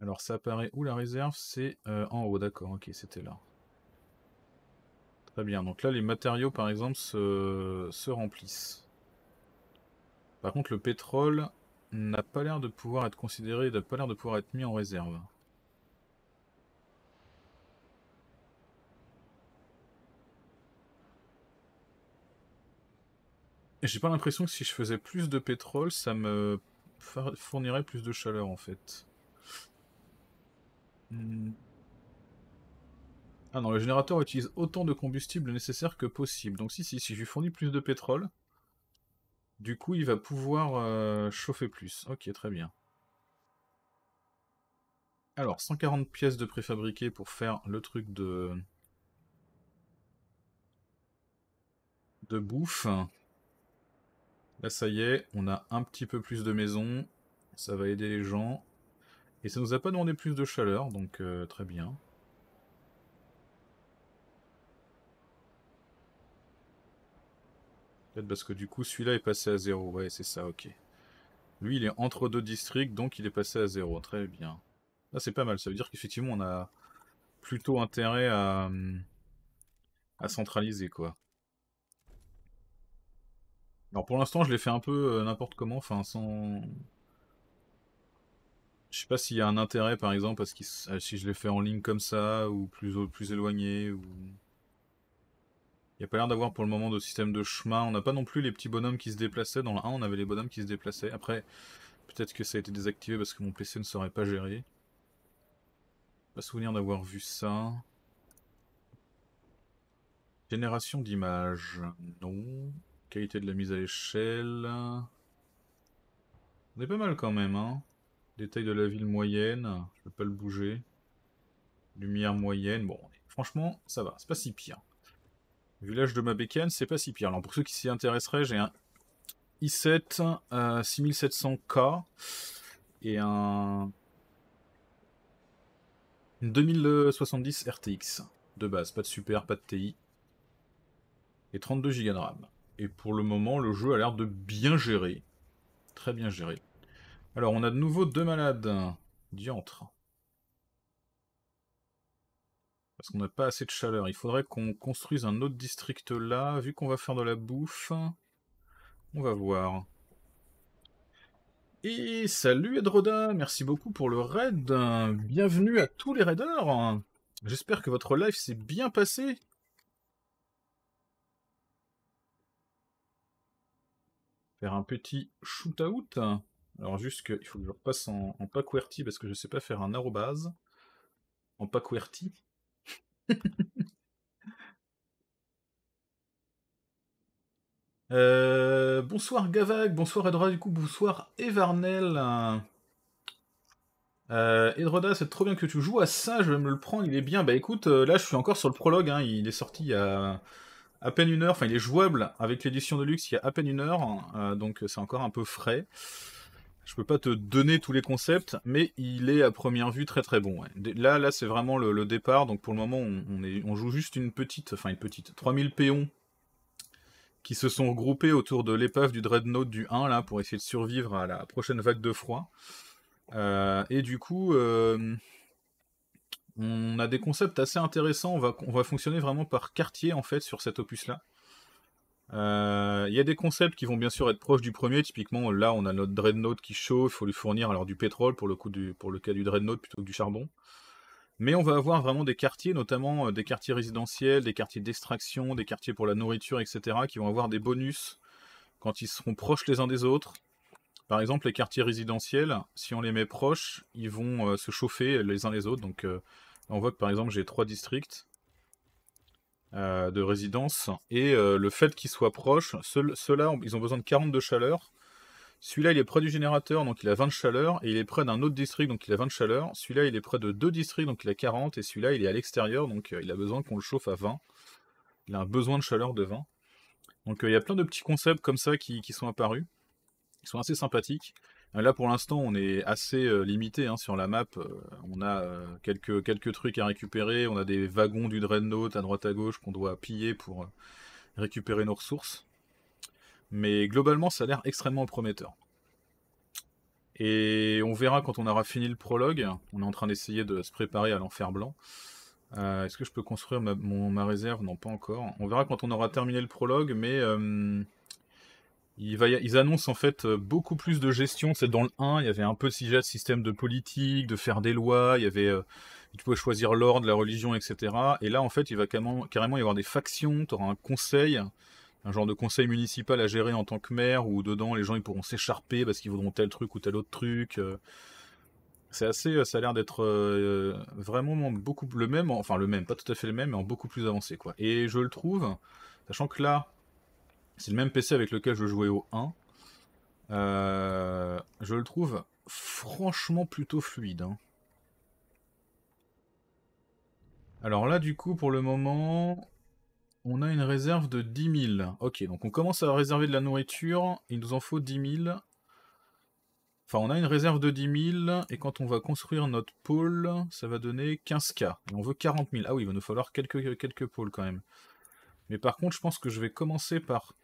Alors ça apparaît où la réserve C'est euh, en haut, d'accord, ok, c'était là. Très bien, donc là les matériaux par exemple se, se remplissent. Par contre le pétrole n'a pas l'air de pouvoir être considéré, n'a pas l'air de pouvoir être mis en réserve. J'ai pas l'impression que si je faisais plus de pétrole, ça me fournirait plus de chaleur en fait. Hmm. Ah non, le générateur utilise autant de combustible nécessaire que possible. Donc si, si, si je lui fournis plus de pétrole, du coup il va pouvoir euh, chauffer plus. Ok, très bien. Alors, 140 pièces de préfabriqué pour faire le truc de... de bouffe. Là, ça y est, on a un petit peu plus de maisons. Ça va aider les gens. Et ça nous a pas demandé plus de chaleur, donc euh, très bien. Peut-être parce que du coup, celui-là est passé à zéro. Ouais, c'est ça, ok. Lui, il est entre deux districts, donc il est passé à zéro. Très bien. Là, ah, c'est pas mal. Ça veut dire qu'effectivement, on a plutôt intérêt à hum, centraliser, quoi. Alors pour l'instant, je l'ai fait un peu euh, n'importe comment, enfin sans. Je sais pas s'il y a un intérêt, par exemple, parce si je l'ai fait en ligne comme ça ou plus plus éloigné ou. Il n'y a pas l'air d'avoir pour le moment de système de chemin. On n'a pas non plus les petits bonhommes qui se déplaçaient. Dans le 1, on avait les bonhommes qui se déplaçaient. Après, peut-être que ça a été désactivé parce que mon PC ne saurait pas géré. Pas souvenir d'avoir vu ça. Génération d'image... non. Qualité de la mise à l'échelle On est pas mal quand même, hein. Détail de la ville moyenne, je peux pas le bouger. Lumière moyenne, bon, franchement, ça va, c'est pas si pire. Village de ma bécane, c'est pas si pire. Alors pour ceux qui s'y intéresseraient, j'ai un i7 6700K euh, et un 2070 RTX de base, pas de super, pas de TI. Et 32 Go de RAM. Et pour le moment, le jeu a l'air de bien gérer. Très bien géré. Alors, on a de nouveau deux malades. Diantre. Parce qu'on n'a pas assez de chaleur. Il faudrait qu'on construise un autre district là. Vu qu'on va faire de la bouffe, on va voir. Et salut Edroda, merci beaucoup pour le raid. Bienvenue à tous les raiders. J'espère que votre live s'est bien passé. un petit shoot-out. Alors juste il faut que je repasse en, en parce que je sais pas faire un arrobase en QWERTY. Euh, bonsoir Gavag, bonsoir Edra du coup, bonsoir Evarnel. Euh, Edroda, c'est trop bien que tu joues à ça, je vais me le prendre, il est bien. Bah écoute, euh, là je suis encore sur le prologue, hein, il est sorti il y a à peine une heure, enfin il est jouable avec l'édition de luxe il y a à peine une heure, euh, donc c'est encore un peu frais. Je peux pas te donner tous les concepts, mais il est à première vue très très bon. Là, là c'est vraiment le, départ, donc pour le moment on, joue juste une petite, enfin une petite, 3000 péons qui se sont regroupés autour de l'épave du Dreadnought du 1 là pour essayer de survivre à la prochaine vague de froid. Euh, et du coup, euh, on a des concepts assez intéressants. On va, fonctionner vraiment par quartier en fait sur cet opus-là. Euh, il y a des concepts qui vont bien sûr être proches du premier. Typiquement, là, on a notre dreadnought qui chauffe. Il faut lui fournir alors du pétrole pour le, pour le cas du dreadnought plutôt que du charbon. Mais on va avoir vraiment des quartiers, notamment euh, des quartiers résidentiels, des quartiers d'extraction, des quartiers pour la nourriture, etc., qui vont avoir des bonus quand ils seront proches les uns des autres. Par exemple, les quartiers résidentiels, si on les met proches, ils vont euh, se chauffer les uns les autres. Donc, euh, on voit que par exemple, j'ai trois districts euh, de résidence et le fait qu'ils soient proches, ceux-là, ils ont besoin de 40 de chaleur. Celui-là, il est près du générateur, donc il a 20 de chaleur, et il est près d'un autre district, donc il a 20 de chaleur. Celui-là, il est près de deux districts, donc il a 40, et celui-là, il est à l'extérieur, donc il a besoin qu'on le chauffe à 20. Il a un besoin de chaleur de 20. Donc il y a plein de petits concepts comme ça qui sont apparus. Ils sont assez sympathiques. Euh, là, pour l'instant, on est assez euh, limité hein, sur la map. Euh, on a quelques, quelques trucs à récupérer. On a des wagons du Dreadnought à droite à gauche qu'on doit piller pour récupérer nos ressources. Mais globalement, ça a l'air extrêmement prometteur. Et on verra quand on aura fini le prologue. On est en train d'essayer de se préparer à l'enfer blanc. Est-ce que je peux construire ma, ma réserve Non, pas encore. On verra quand on aura terminé le prologue, mais va, ils annoncent en fait euh, beaucoup plus de gestion. C'est dans le 1, il y avait un peu de système de politique, de faire des lois, il y avait, euh, tu pouvais choisir l'ordre, la religion, etc. Et là, en fait, il va carrément, y avoir des factions, tu auras un conseil, un genre de conseil municipal à gérer en tant que maire, où dedans, les gens ils pourront s'écharper parce qu'ils voudront tel truc ou tel autre truc. Euh. C'est assez, ça a l'air d'être vraiment beaucoup le même, enfin le même, pas tout à fait le même, mais en beaucoup plus avancé, quoi. Et je le trouve, sachant que là, c'est le même PC avec lequel je jouais au 1. Euh, je le trouve franchement plutôt fluide. Hein. Alors là, du coup, pour le moment, on a une réserve de 10 000. Ok, donc on commence à réserver de la nourriture. Il nous en faut 10 000. Enfin, on a une réserve de 10 000. Et quand on va construire notre pôle, ça va donner 15K. on veut 40 000. Ah oui, il va nous falloir quelques, quelques pôles quand même. Mais par contre, je pense que je vais commencer par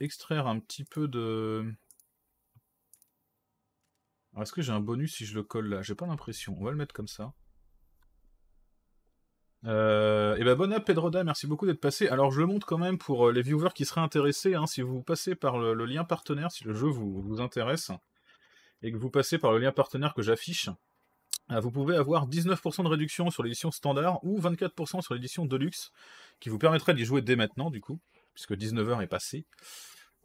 extraire un petit peu de... Est-ce que j'ai un bonus si je le colle là J'ai pas l'impression. On va le mettre comme ça. Euh, et eh ben bon app Pedroda, merci beaucoup d'être passé. Alors je le montre quand même pour euh, les viewers qui seraient intéressés, hein. si vous passez par le, lien partenaire, si le jeu vous, vous, intéresse, et que vous passez par le lien partenaire que j'affiche, euh, vous pouvez avoir 19% de réduction sur l'édition standard ou 24% sur l'édition deluxe, qui vous permettrait d'y jouer dès maintenant du coup puisque 19h est passé.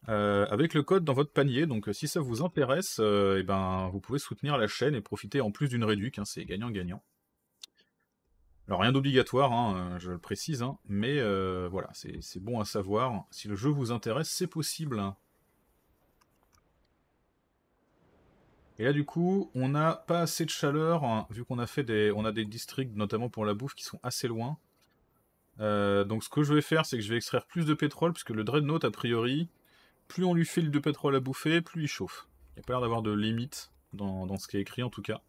Euh, avec le code dans votre panier. Donc euh, si ça vous intéresse, euh, eh ben, vous pouvez soutenir la chaîne et profiter en plus d'une réduction, hein, c'est gagnant-gagnant. Alors rien d'obligatoire, hein, je le précise, hein, mais voilà, c'est bon à savoir. Si le jeu vous intéresse, c'est possible. Et là du coup, on n'a pas assez de chaleur, vu qu'on a fait des, on a des districts, notamment pour la bouffe, qui sont assez loin. Euh, donc ce que je vais faire, c'est que je vais extraire plus de pétrole, puisque le Dreadnought, a priori, plus on lui file de pétrole à bouffer, plus il chauffe. Il n'y a pas l'air d'avoir de limite dans, ce qui est écrit, en tout cas.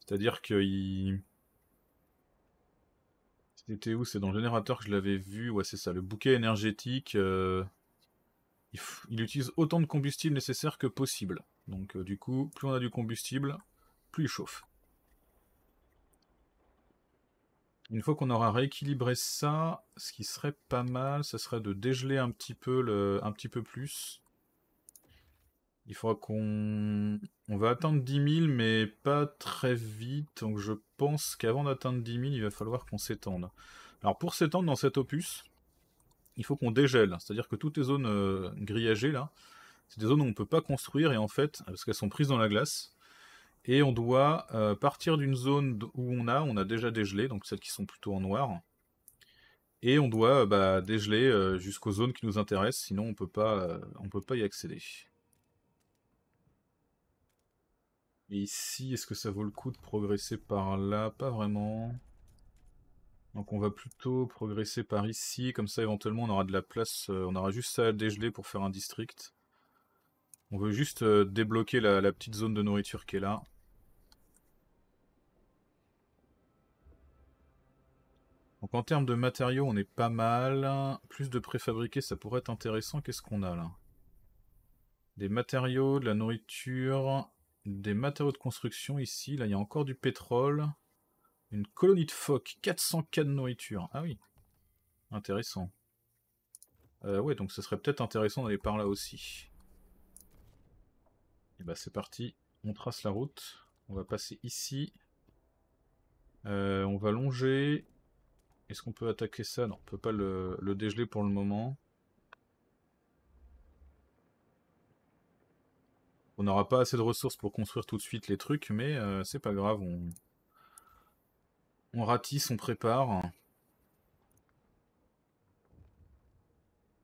C'est-à-dire qu'il... C'était où C'est dans le générateur que je l'avais vu. Ouais, c'est ça, le bouquet énergétique. Euh, il, utilise autant de combustible nécessaire que possible. Donc euh, du coup, plus on a du combustible, plus il chauffe. Une fois qu'on aura rééquilibré ça, ce qui serait pas mal, ce serait de dégeler un petit peu, le, un petit peu plus. Il faudra qu'on... On va atteindre 10 000, mais pas très vite. Donc je pense qu'avant d'atteindre 10 000, il va falloir qu'on s'étende. Alors pour s'étendre dans cet opus, il faut qu'on dégèle. C'est-à-dire que toutes les zones euh, grillagées, là, c'est des zones où on ne peut pas construire, et en fait, parce qu'elles sont prises dans la glace, et on doit euh, partir d'une zone où on a, on a déjà dégelé, donc celles qui sont plutôt en noir. Et on doit euh, bah, dégeler euh, jusqu'aux zones qui nous intéressent, sinon on peut pas, on peut pas y accéder. Et ici, est-ce que ça vaut le coup de progresser par là Pas vraiment. Donc on va plutôt progresser par ici, comme ça éventuellement on aura de la place, on aura juste ça à dégeler pour faire un district. On veut juste débloquer la petite zone de nourriture qui est là. Donc en termes de matériaux, on est pas mal. Plus de préfabriqués, ça pourrait être intéressant. Qu'est-ce qu'on a là Des matériaux, de la nourriture, des matériaux de construction ici. Là, il y a encore du pétrole. Une colonie de phoques, 400 cas de nourriture. Ah oui, intéressant. Euh, ouais, donc ce serait peut-être intéressant d'aller par là aussi. Et eh bah ben, c'est parti, on trace la route. On va passer ici. Euh, on va longer est-ce qu'on peut attaquer ça Non, on peut pas le, dégeler pour le moment. On n'aura pas assez de ressources pour construire tout de suite les trucs, mais euh, c'est pas grave, on... ratisse, on prépare.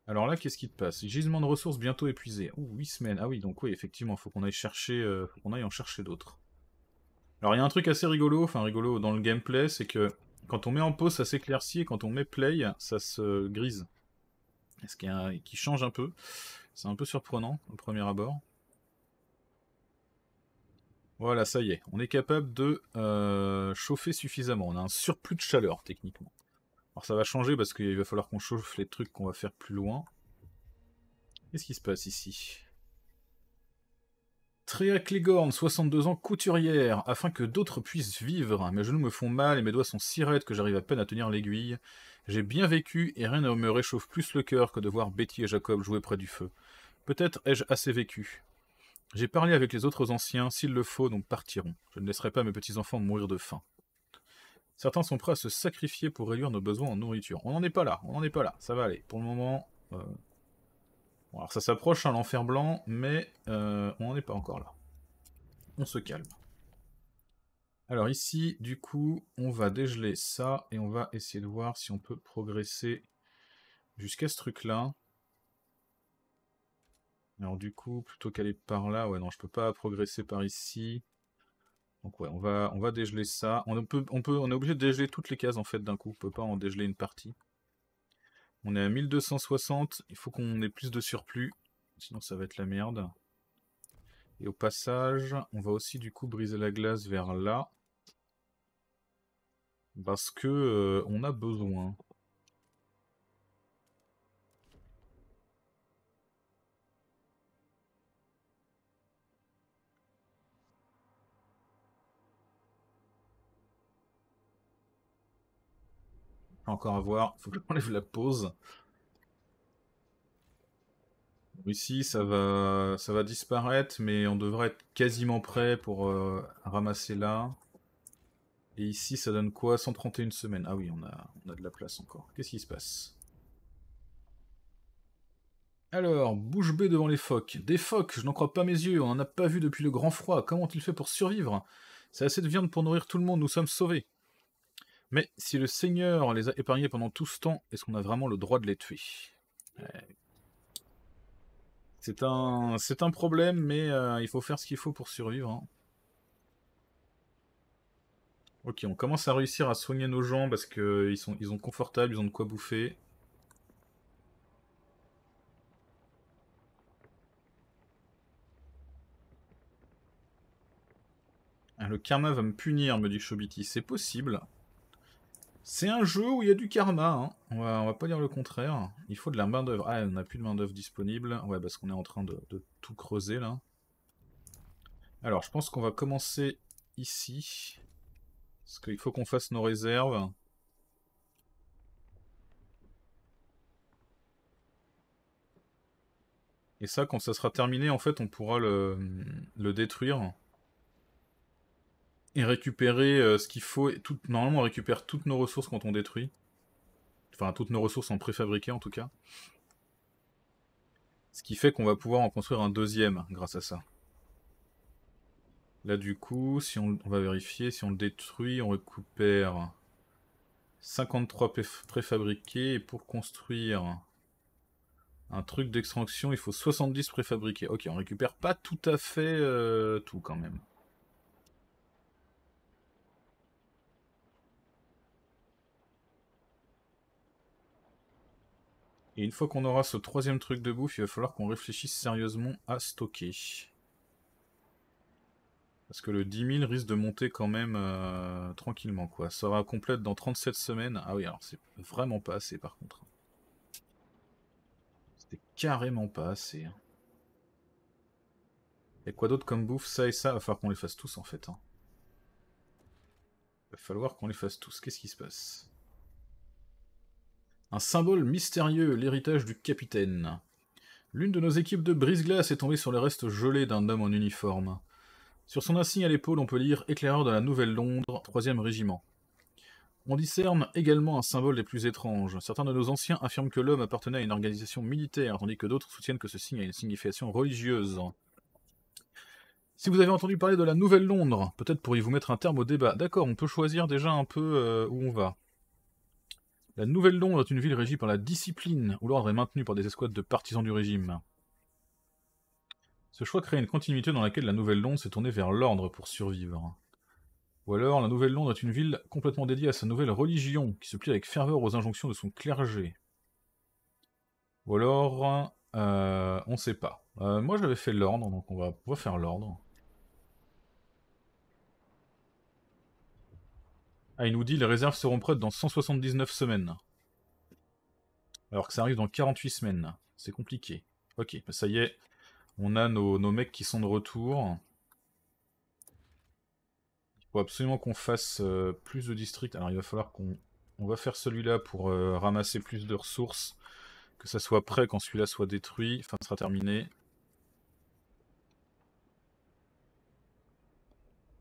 Alors là, qu'est-ce qui te passe Gisement de ressources bientôt épuisé. Ouh, 8 semaines. Ah oui, donc oui, effectivement, faut qu'on aille chercher, euh, faut qu'on aille en chercher d'autres. Alors il y a un truc assez rigolo, enfin rigolo dans le gameplay, c'est que quand on met en pause, ça s'éclaircit, et quand on met play, ça se grise. Ce qui, qui change un peu. C'est un peu surprenant au premier abord. Voilà, ça y est, on est capable de euh, chauffer suffisamment. On a un surplus de chaleur techniquement. Alors ça va changer parce qu'il va falloir qu'on chauffe les trucs qu'on va faire plus loin. Qu'est-ce qui se passe ici Tréa Clégorne, 62 ans, couturière, afin que d'autres puissent vivre. Mes genoux me font mal et mes doigts sont si raides que j'arrive à peine à tenir l'aiguille. J'ai bien vécu et rien ne me réchauffe plus le cœur que de voir Betty et Jacob jouer près du feu. Peut-être ai-je assez vécu. J'ai parlé avec les autres anciens, s'il le faut, nous partirons. Je ne laisserai pas mes petits-enfants mourir de faim. Certains sont prêts à se sacrifier pour réduire nos besoins en nourriture. On n'en est pas là, on n'en est pas là, ça va aller. Pour le moment, euh, alors ça s'approche, à hein, l'enfer blanc, mais euh, on n'en est pas encore là. On se calme. Alors ici, du coup, on va dégeler ça, et on va essayer de voir si on peut progresser jusqu'à ce truc-là. Alors du coup, plutôt qu'aller par là, ouais non, je peux pas progresser par ici. Donc ouais, on va, on va dégeler ça. On peut, on peut, on est obligé de dégeler toutes les cases en fait d'un coup, on peut pas en dégeler une partie. On est à 1260, il faut qu'on ait plus de surplus, sinon ça va être la merde. Et au passage, on va aussi du coup briser la glace vers là. Parce que euh, on a besoin. Encore à voir. Faut que j'enlève la pause. Ici, ça va, ça va disparaître, mais on devrait être quasiment prêt pour euh, ramasser là. Et ici, ça donne quoi 131 semaines. Ah oui, on a, on a de la place encore. Qu'est-ce qui se passe Alors, bouche bée devant les phoques. Des phoques, je n'en crois pas mes yeux, on n'en a pas vu depuis le grand froid. Comment ont-ils fait pour survivre C'est assez de viande pour nourrir tout le monde, nous sommes sauvés. Mais si le Seigneur les a épargnés pendant tout ce temps, est-ce qu'on a vraiment le droit de les tuer C'est un, c'est un problème, mais euh, il faut faire ce qu'il faut pour survivre. Hein. Ok, on commence à réussir à soigner nos gens parce qu'ils sont, ils ont confortables, ils ont de quoi bouffer. Ah, le karma va me punir, me dit Chobiti. C'est possible. C'est un jeu où il y a du karma, hein. on, va, va pas dire le contraire. Il faut de la main-d'œuvre. Ah, on n'a plus de main-d'œuvre disponible. Ouais, parce qu'on est en train de, tout creuser là. Alors, je pense qu'on va commencer ici. Parce qu'il faut qu'on fasse nos réserves. Et ça, quand ça sera terminé, en fait, on pourra le détruire et récupérer euh, ce qu'il faut. Normalement, on récupère toutes nos ressources quand on détruit. Enfin, toutes nos ressources en préfabriqué, en tout cas. Ce qui fait qu'on va pouvoir en construire un deuxième grâce à ça. Là, du coup, si on, va vérifier, si on le détruit, on récupère 53 préfabriqués. Et pour construire un truc d'extraction, il faut 70 préfabriqués. Ok, on récupère pas tout à fait euh, tout quand même. Et une fois qu'on aura ce troisième truc de bouffe, il va falloir qu'on réfléchisse sérieusement à stocker. Parce que le 10 000 risque de monter quand même euh, tranquillement, quoi. Ça sera complète dans 37 semaines. Ah oui, alors c'est vraiment pas assez par contre. C'était carrément pas assez. Hein. Et quoi d'autre comme bouffe Ça et ça, il va falloir qu'on les fasse tous en fait. Il hein. Va falloir qu'on les fasse tous. Qu'est-ce qui se passe un symbole mystérieux, l'héritage du capitaine. L'une de nos équipes de brise-glace est tombée sur les restes gelés d'un homme en uniforme. Sur son insigne à l'épaule, on peut lire Éclaireur de la Nouvelle-Londres, 3e régiment. On discerne également un symbole des plus étranges. Certains de nos anciens affirment que l'homme appartenait à une organisation militaire, tandis que d'autres soutiennent que ce signe a une signification religieuse. Si vous avez entendu parler de la Nouvelle-Londres, peut-être pourriez-vous mettre un terme au débat. D'accord, on peut choisir déjà un peu euh, où on va. La Nouvelle Londres est une ville régie par la discipline, où l'ordre est maintenu par des escouades de partisans du régime. Ce choix crée une continuité dans laquelle la Nouvelle Londres s'est tournée vers l'ordre pour survivre. Ou alors, la Nouvelle Londres est une ville complètement dédiée à sa nouvelle religion, qui se plie avec ferveur aux injonctions de son clergé. Ou alors, on euh, on sait pas. Euh, moi j'avais fait l'ordre, donc on va, pouvoir faire l'ordre. Ah, il nous dit les réserves seront prêtes dans 179 semaines. Alors que ça arrive dans 48 semaines. C'est compliqué. Ok, bah, ça y est. On a nos, mecs qui sont de retour. Il faut absolument qu'on fasse euh, plus de districts. Alors il va falloir qu'on... On va faire celui-là pour euh, ramasser plus de ressources. Que ça soit prêt quand celui-là soit détruit. Enfin, sera terminé.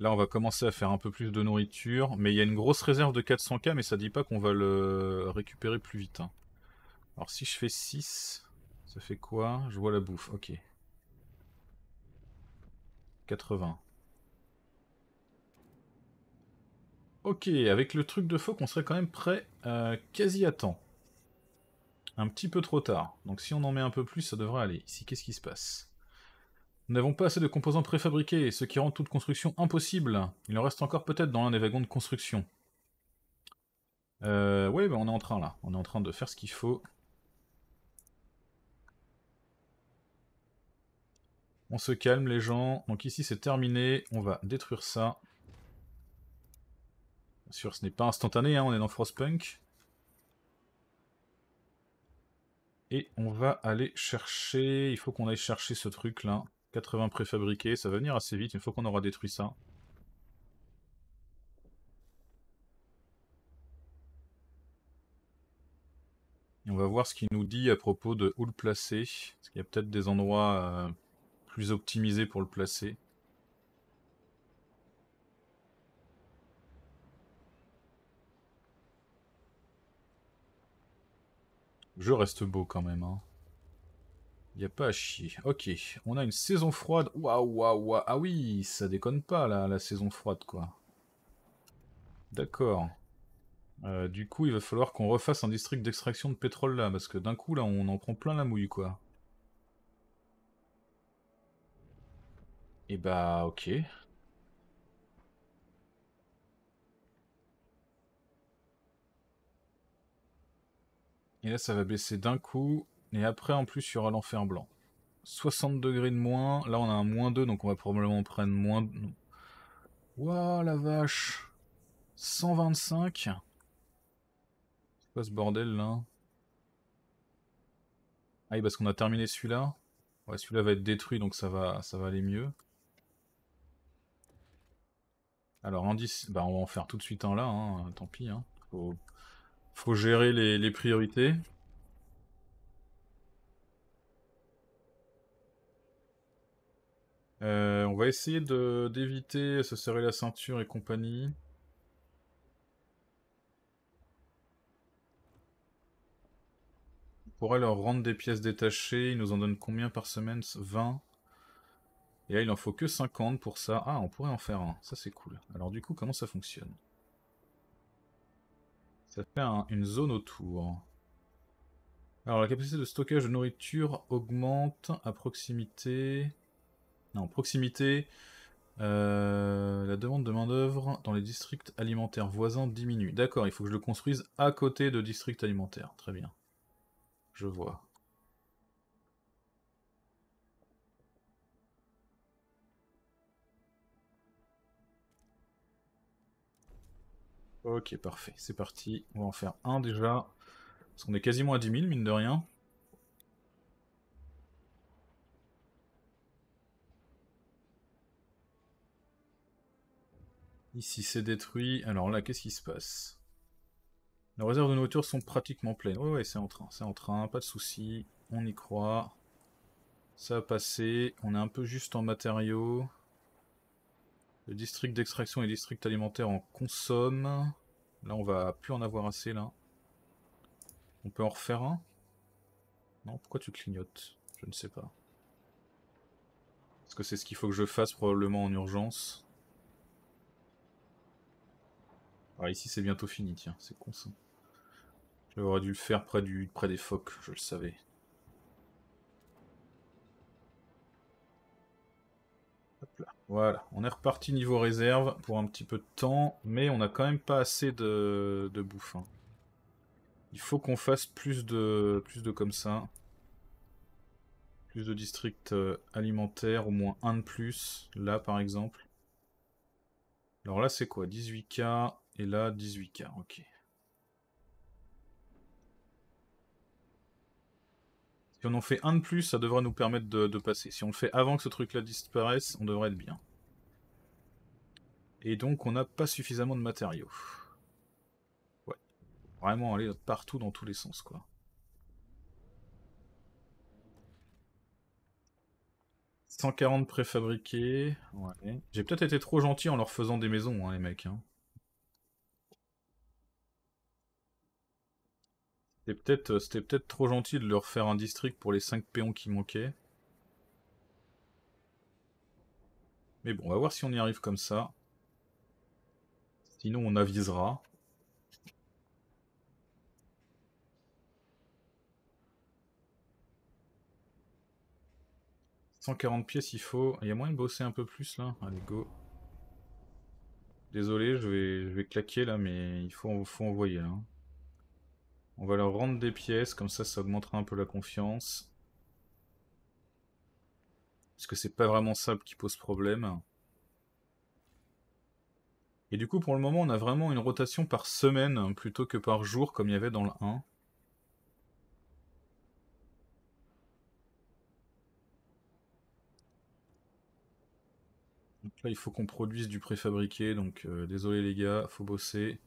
Là, on va commencer à faire un peu plus de nourriture. Mais il y a une grosse réserve de 400k, mais ça dit pas qu'on va le récupérer plus vite. Hein. Alors si je fais 6, ça fait quoi Je vois la bouffe, ok. 80. Ok, avec le truc de faux, on serait quand même prêt quasi à temps. Un petit peu trop tard. Donc si on en met un peu plus, ça devrait aller. Ici, qu'est-ce qui se passe nous n'avons pas assez de composants préfabriqués, ce qui rend toute construction impossible. Il en reste encore peut-être dans l'un des wagons de construction. Euh, ouais, ben, on est en train là. On est en train de faire ce qu'il faut. On se calme les gens. Donc ici c'est terminé. On va détruire ça. Bien sûr, ce n'est pas instantané, hein. on est dans Frostpunk. Et on va aller chercher... Il faut qu'on aille chercher ce truc là. 80 préfabriqués, ça va venir assez vite une fois qu'on aura détruit ça. on va voir ce qu'il nous dit à propos de où le placer. Parce qu'il y a peut-être des endroits euh, plus optimisés pour le placer. Je reste beau quand même. Hein. Il a pas à chier. Ok, on a une saison froide. Waouh, waouh, waouh. Ah oui, ça déconne pas, la saison froide, quoi. D'accord. Euh, du coup, il va falloir qu'on refasse un district d'extraction de pétrole, là, parce que d'un coup, là, on en prend plein la mouille, quoi. Et eh bah, ok. Et là, ça va baisser d'un coup. Et après, en plus, il y aura l'enfer blanc. 60 degrés de moins. Là, on a un moins 2, donc on va probablement prendre moins... Waouh, la vache 125 C'est quoi ce bordel, là Ah oui, parce qu'on a terminé celui-là. Ouais, celui-là va être détruit, donc ça va, ça va aller mieux. Alors, indice, Bah, on va en faire tout de suite un là, hein. tant pis. Hein. Faut... gérer les priorités. Euh, on va essayer d'éviter se serrer la ceinture et compagnie. On pourrait leur rendre des pièces détachées. Ils nous en donnent combien par semaine 20. Et là, il en faut que 50 pour ça. Ah, on pourrait en faire un. Ça, c'est cool. Alors du coup, comment ça fonctionne Ça fait une zone autour. Alors la capacité de stockage de nourriture augmente à proximité. Non, proximité. Euh, la demande de main-d'œuvre dans les districts alimentaires voisins diminue. D'accord, il faut que je le construise à côté de districts alimentaires. Très bien. Je vois. Ok, parfait. C'est parti. On va en faire un déjà. Parce qu'on est quasiment à 10 000, mine de rien. Ici c'est détruit. Alors là, qu'est-ce qui se passe Nos réserves de nourriture sont pratiquement pleines. Oui, oui, c'est en train, c'est en train, pas de soucis, On y croit. Ça a passé. On est un peu juste en matériaux. Le district d'extraction et le district alimentaire en consomme. Là, on va plus en avoir assez, là. On peut en refaire un Non, pourquoi tu clignotes Je ne sais pas. Parce que c'est ce qu'il faut que je fasse probablement en urgence. Ah, ici, c'est bientôt fini, tiens, c'est con ça. J'aurais dû le faire près, du, près des phoques, je le savais. Voilà, on est reparti niveau réserve pour un petit peu de temps, mais on n'a quand même pas assez de, de bouffe. Hein. Il faut qu'on fasse plus de, plus de comme ça. Plus de districts euh, alimentaires, au moins un de plus, là par exemple. Alors là c'est quoi 18k, et là, 18K, ok. Si on en fait un de plus, ça devrait nous permettre de, passer. Si on le fait avant que ce truc-là disparaisse, on devrait être bien. Et donc, on n'a pas suffisamment de matériaux. Ouais. Vraiment aller partout dans tous les sens, quoi. « 140 préfabriqués, ouais. J'ai peut-être été trop gentil en leur faisant des maisons, hein, les mecs. Hein. Euh, c'était peut-être trop gentil de leur faire un district pour les 5 péons qui manquaient. Mais bon, on va voir si on y arrive comme ça. Sinon, on avisera. « 140 pièces il faut. Il y a moyen de bosser un peu plus là Allez, go. Désolé, je vais, je vais claquer là, mais il faut, faut envoyer là. Hein. On va leur rendre des pièces, comme ça ça augmentera un peu la confiance. Parce que c'est pas vraiment ça qui pose problème. Et du coup, pour le moment, on a vraiment une rotation par semaine hein, plutôt que par jour comme il y avait dans le 1. là, il faut qu'on produise du préfabriqué, donc euh, désolé les gars, faut bosser.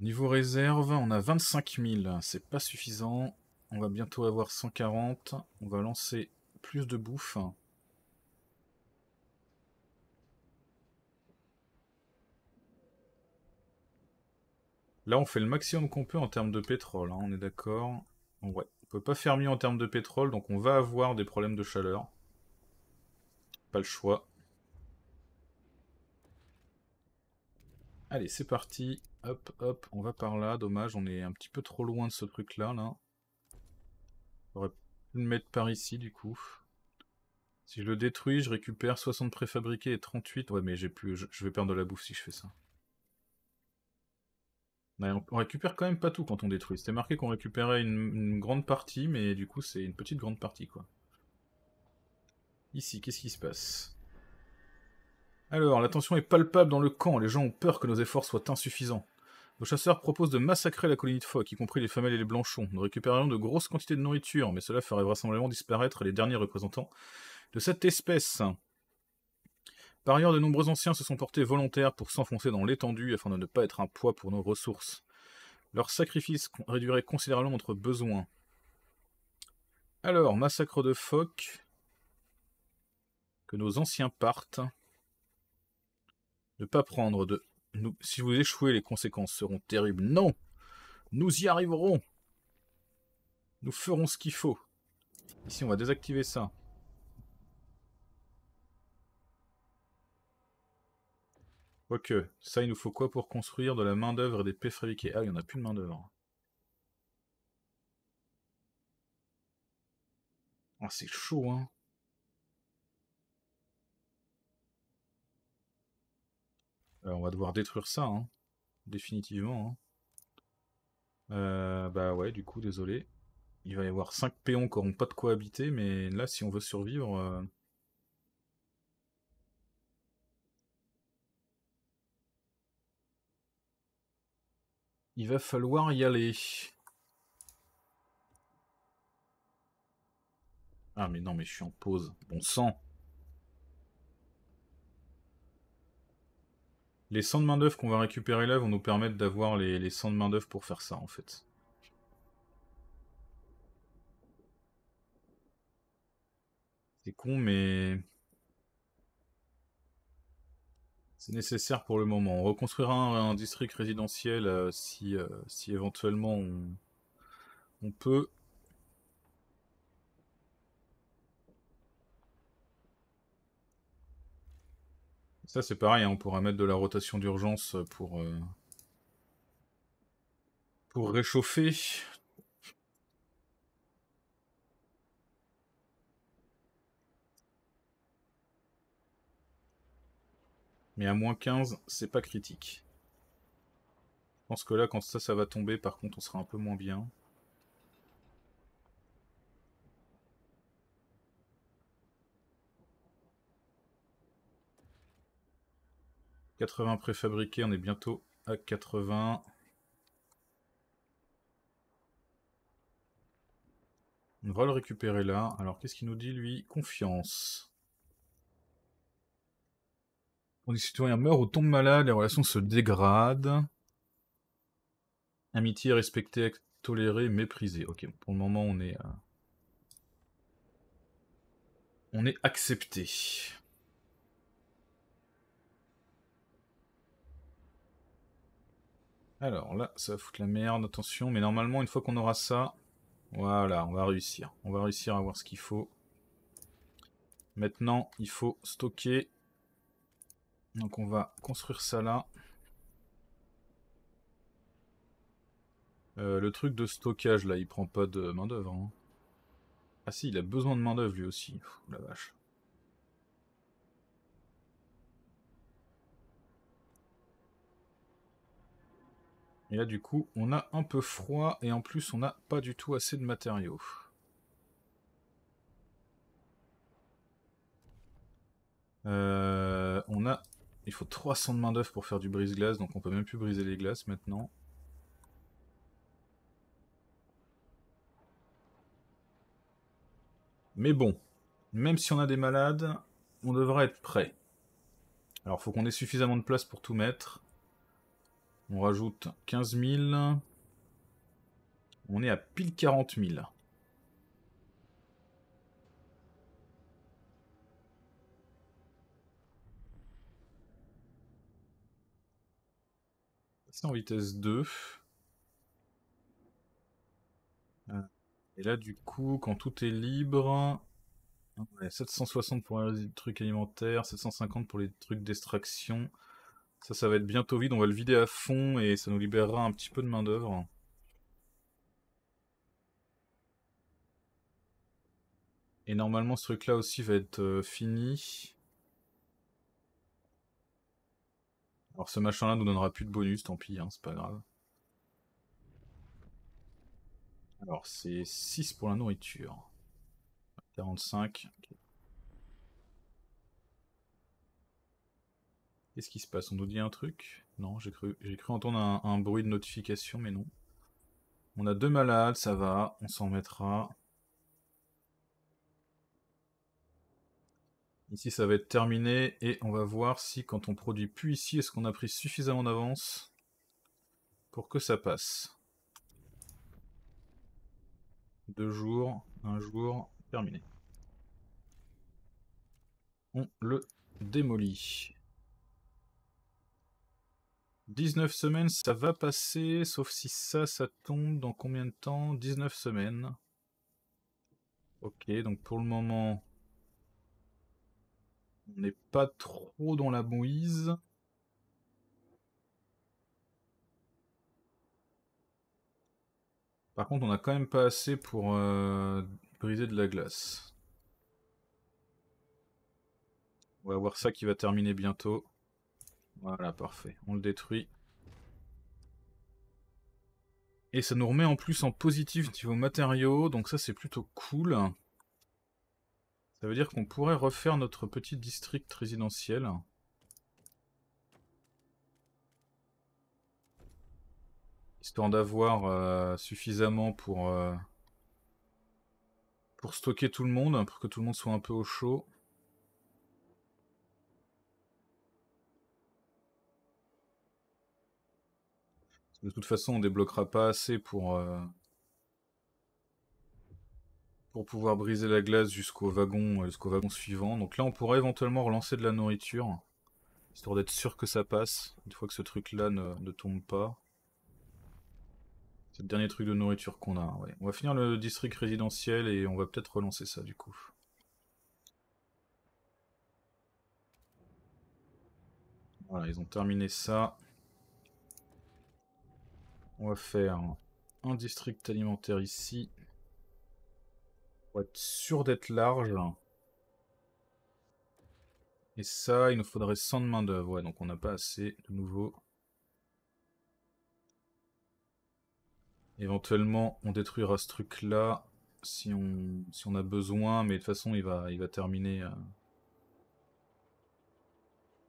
Niveau réserve, on a 25 000. C'est pas suffisant. On va bientôt avoir 140. On va lancer plus de bouffe. Là, on fait le maximum qu'on peut en termes de pétrole, hein, on est d'accord. Ouais, on peut pas faire mieux en termes de pétrole, donc on va avoir des problèmes de chaleur. Pas le choix. Allez, c'est parti. Hop, hop, on va par là. Dommage, on est un petit peu trop loin de ce truc-là, là. J'aurais pu le mettre par ici, du coup. Si je le détruis, je récupère 60 préfabriqués et 38. Ouais, mais j'ai plus... Je, vais perdre de la bouffe si je fais ça. on, récupère quand même pas tout quand on détruit. C'était marqué qu'on récupérait une, une grande partie, mais du coup, c'est une petite grande partie, quoi. Ici, qu'est-ce qui se passe alors, la tension est palpable dans le camp, les gens ont peur que nos efforts soient insuffisants. Nos chasseurs proposent de massacrer la colonie de phoques, y compris les femelles et les blanchons. Nous récupérerions de grosses quantités de nourriture, mais cela ferait vraisemblablement disparaître les derniers représentants de cette espèce. Par ailleurs, de nombreux anciens se sont portés volontaires pour s'enfoncer dans l'étendue afin de ne pas être un poids pour nos ressources. Leur sacrifice réduirait considérablement notre besoin. Alors, massacre de phoques. Que nos anciens partent. Ne pas prendre de... Si vous échouez, les conséquences seront terribles. Non Nous y arriverons Nous ferons ce qu'il faut. Ici, on va désactiver ça. Ok. ça, il nous faut quoi pour construire de la main-d'œuvre et des paix fabriquées Ah, il n'y en a plus de main-d'œuvre. Ah, c'est chaud, hein. Euh, on va devoir détruire ça, hein. définitivement. Hein. Euh, bah ouais, du coup, désolé. Il va y avoir 5 péons qui n'auront pas de quoi habiter, mais là, si on veut survivre... Euh, il va falloir y aller. Ah mais non, mais je suis en pause. Bon sang Les 100 de main d'œuvre qu'on va récupérer là vont nous permettre d'avoir les, les 100 de main d'œuvre pour faire ça en fait. C'est con mais... C'est nécessaire pour le moment. On reconstruira un, district résidentiel euh, si, euh, si éventuellement on peut. Ça, c'est pareil, hein, on pourra mettre de la rotation d'urgence pour, euh, pour réchauffer. Mais à moins 15, c'est pas critique. Je pense que là, quand ça, ça va tomber, par contre, on sera un peu moins bien. 80 préfabriqués, on est bientôt à 80. On va le récupérer là. Alors qu'est-ce qu'il nous dit lui Confiance. Quand les citoyens meurent ou tombent malade, les relations se dégradent. Amitié respectée, tolérée, méprisée. Ok, pour le moment on est... Euh, on est accepté. Alors là, ça va foutre la merde, attention. Mais normalement, une fois qu'on aura ça, voilà, on va réussir. On va réussir à avoir ce qu'il faut. Maintenant, il faut stocker. Donc on va construire ça là. Euh, le truc de stockage là, il prend pas de main d'œuvre. Hein. Ah si, il a besoin de main d'œuvre lui aussi. la vache. Et là, du coup, on a un peu froid et en plus, on n'a pas du tout assez de matériaux. Euh, on a... Il faut 300 de main d'œuvre pour faire du brise-glace, donc on peut même plus briser les glaces maintenant. Mais bon, même si on a des malades, on devrait être prêt. Alors, faut qu'on ait suffisamment de place pour tout mettre. On rajoute 15 000. On est à pile 40 000. C'est en vitesse 2. Euh, et là, du coup, quand tout est libre, 760 pour les trucs alimentaires, 750 pour les trucs d'extraction, ça, ça va être bientôt vide. On va le vider à fond et ça nous libérera un petit peu de main-d'œuvre. Et normalement, ce truc-là aussi va être euh, fini. Alors, ce machin-là nous donnera plus de bonus, tant pis, hein, c'est pas grave. Alors, c'est 6 pour la nourriture. 45. ok. Qu'est-ce qui se passe On nous dit un truc Non, j'ai cru, cru entendre un, un, bruit de notification, mais non. On a deux malades, ça va, on s'en mettra. Ici, ça va être terminé, et on va voir si, quand on produit plus ici, est-ce qu'on a pris suffisamment d'avance pour que ça passe. Deux jours, un jour, terminé. On le démolit. 19 semaines, ça va passer, sauf si ça, ça tombe dans combien de temps 19 semaines. Ok, donc pour le moment, on n'est pas trop dans la mouise. Par contre, on n'a quand même pas assez pour euh, briser de la glace. On va voir ça qui va terminer bientôt. Voilà, parfait. On le détruit. Et ça nous remet en plus en positif niveau matériaux, donc ça c'est plutôt cool. Ça veut dire qu'on pourrait refaire notre petit district résidentiel. Histoire d'avoir euh, suffisamment pour, euh, pour stocker tout le monde, pour que tout le monde soit un peu au chaud. De toute façon, on débloquera pas assez pour, euh, pour pouvoir briser la glace jusqu'au wagon, euh, jusqu'au wagon suivant. Donc là, on pourrait éventuellement relancer de la nourriture, histoire d'être sûr que ça passe, une fois que ce truc-là ne, tombe pas. C'est le dernier truc de nourriture qu'on a, On va finir le district résidentiel et on va peut-être relancer ça, du coup. Voilà, ils ont terminé ça. On va faire un district alimentaire ici. Pour être sûr d'être large. Et ça, il nous faudrait 100 de main d'œuvre. Ouais, donc on n'a pas assez de nouveau. Éventuellement, on détruira ce truc-là si on, si on a besoin, mais de toute façon, il va, il va terminer. Euh.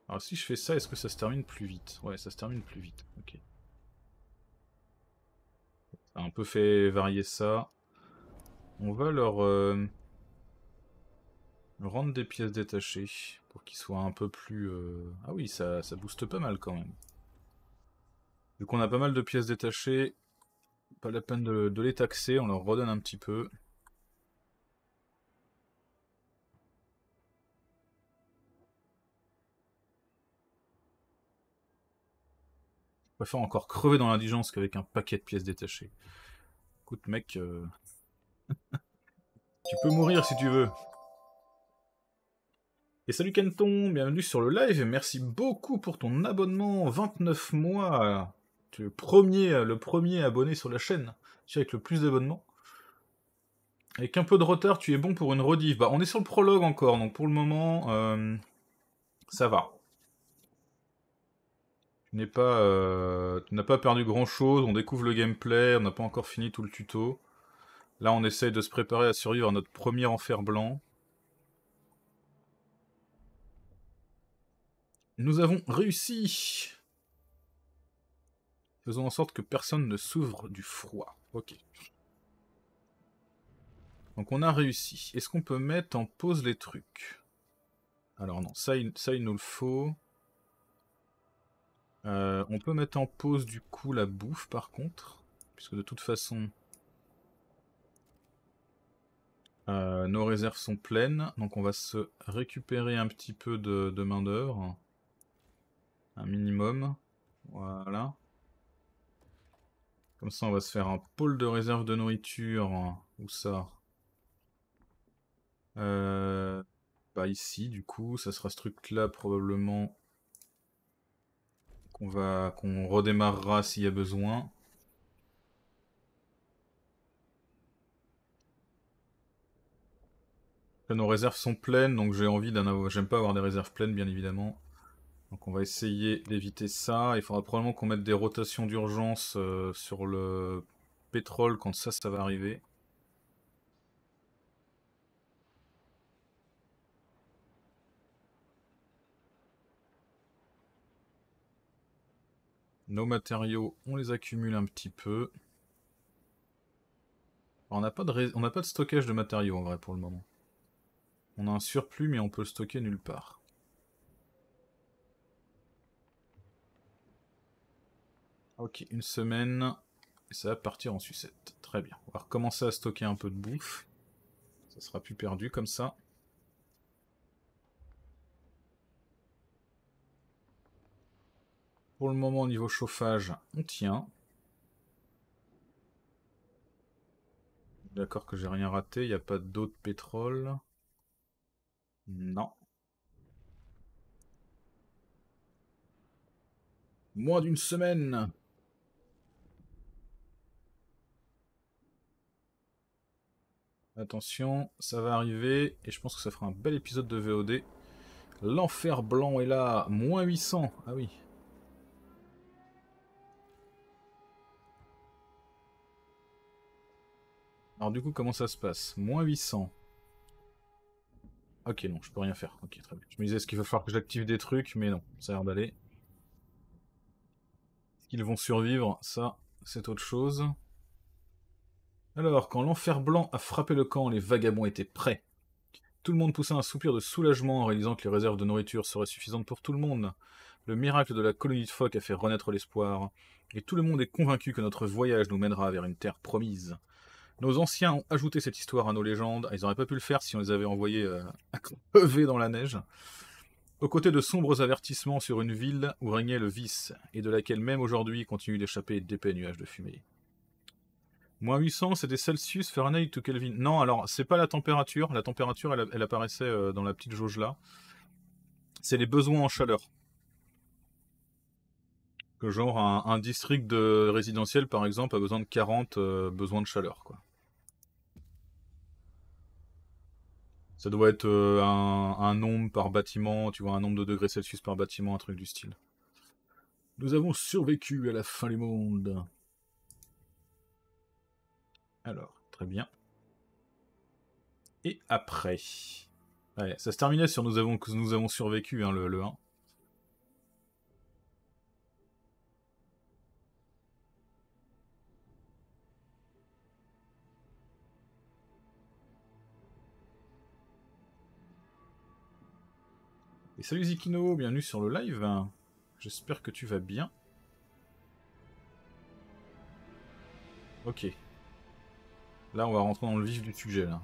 Alors si je fais ça, est-ce que ça se termine plus vite Ouais, ça se termine plus vite, ok on peu fait varier ça. On va leur euh, rendre des pièces détachées pour qu'ils soient un peu plus... Euh, ah oui, ça, ça booste pas mal quand même. Vu qu'on a pas mal de pièces détachées, pas la peine de les taxer, on leur redonne un petit peu. préfère encore crever dans l'indigence qu'avec un paquet de pièces détachées. Écoute, mec, euh, tu peux mourir si tu veux. Et salut Kenton, bienvenue sur le live et merci beaucoup pour ton abonnement. 29 mois, tu es le premier, le premier abonné sur la chaîne, tu avec le plus d'abonnements. Avec un peu de retard, tu es bon pour une redive. Bah, on est sur le prologue encore, donc pour le moment, euh, ça va. Tu pas, euh, n'as pas perdu grand chose. On découvre le gameplay. On n'a pas encore fini tout le tuto. Là, on essaye de se préparer à survivre à notre premier enfer blanc. Nous avons réussi. Faisons en sorte que personne ne s'ouvre du froid. Ok. Donc on a réussi. Est-ce qu'on peut mettre en pause les trucs Alors non, ça il nous le faut. Euh, on peut mettre en pause du coup la bouffe par contre, puisque de toute façon euh, nos réserves sont pleines, donc on va se récupérer un petit peu de, main d'œuvre, un minimum, voilà. Comme ça on va se faire un pôle de réserve de nourriture, où ça Pas euh, bah, ici du coup, ça sera ce truc là probablement qu'on va qu'on redémarrera s'il y a besoin. nos réserves sont pleines, donc j'ai envie d'un avoir... J'aime pas avoir des réserves pleines, bien évidemment. Donc on va essayer d'éviter ça. Il faudra probablement qu'on mette des rotations d'urgence euh, sur le pétrole quand ça, ça va arriver. Nos matériaux, on les accumule un petit peu. on n'a pas, de pas de stockage de matériaux en vrai pour le moment. On a un surplus mais on peut le stocker nulle part. Ok, une semaine, et ça va partir en sucette. Très bien. On va recommencer à stocker un peu de bouffe. Ça sera plus perdu comme ça. Pour le moment, au niveau chauffage, on tient. D'accord que j'ai rien raté, il n'y a pas d'eau de pétrole. Non. Moins d'une semaine Attention, ça va arriver, et je pense que ça fera un bel épisode de VOD. L'enfer blanc est là, moins 800, ah oui, Alors du coup, comment ça se passe Moins 800. Ok, non, je peux rien faire. Ok, très bien. Je me disais, est-ce qu'il va falloir que j'active des trucs Mais non, ça a l'air d'aller. Est-ce qu'ils vont survivre Ça, c'est autre chose. Alors, quand l'enfer blanc a frappé le camp, les vagabonds étaient prêts. Tout le monde poussa un soupir de soulagement en réalisant que les réserves de nourriture seraient suffisantes pour tout le monde. Le miracle de la colonie de phoques a fait renaître l'espoir, et tout le monde est convaincu que notre voyage nous mènera vers une terre promise. Nos anciens ont ajouté cette histoire à nos légendes. Ils n'auraient pas pu le faire si on les avait envoyés euh, à crever dans la neige. Aux côtés de sombres avertissements sur une ville où régnait le vice, et de laquelle même aujourd'hui continue d'échapper d'épais nuages de fumée. Moins 800, des Celsius, Fahrenheit ou Kelvin. Non, alors, c'est pas la température. La température, elle, apparaissait euh, dans la petite jauge là. C'est les besoins en chaleur. genre, un, district de résidentiel, par exemple, a besoin de 40 euh, besoins de chaleur, quoi. Ça doit être euh, un, nombre par bâtiment, tu vois, un nombre de degrés Celsius par bâtiment, un truc du style. Nous avons survécu à la fin du monde. Alors, très bien. Et après. ça se terminait sur nous avons, nous avons survécu, hein, le, le 1. Et salut Zikino, bienvenue sur le live. J'espère que tu vas bien. Ok. Là, on va rentrer dans le vif du sujet, là.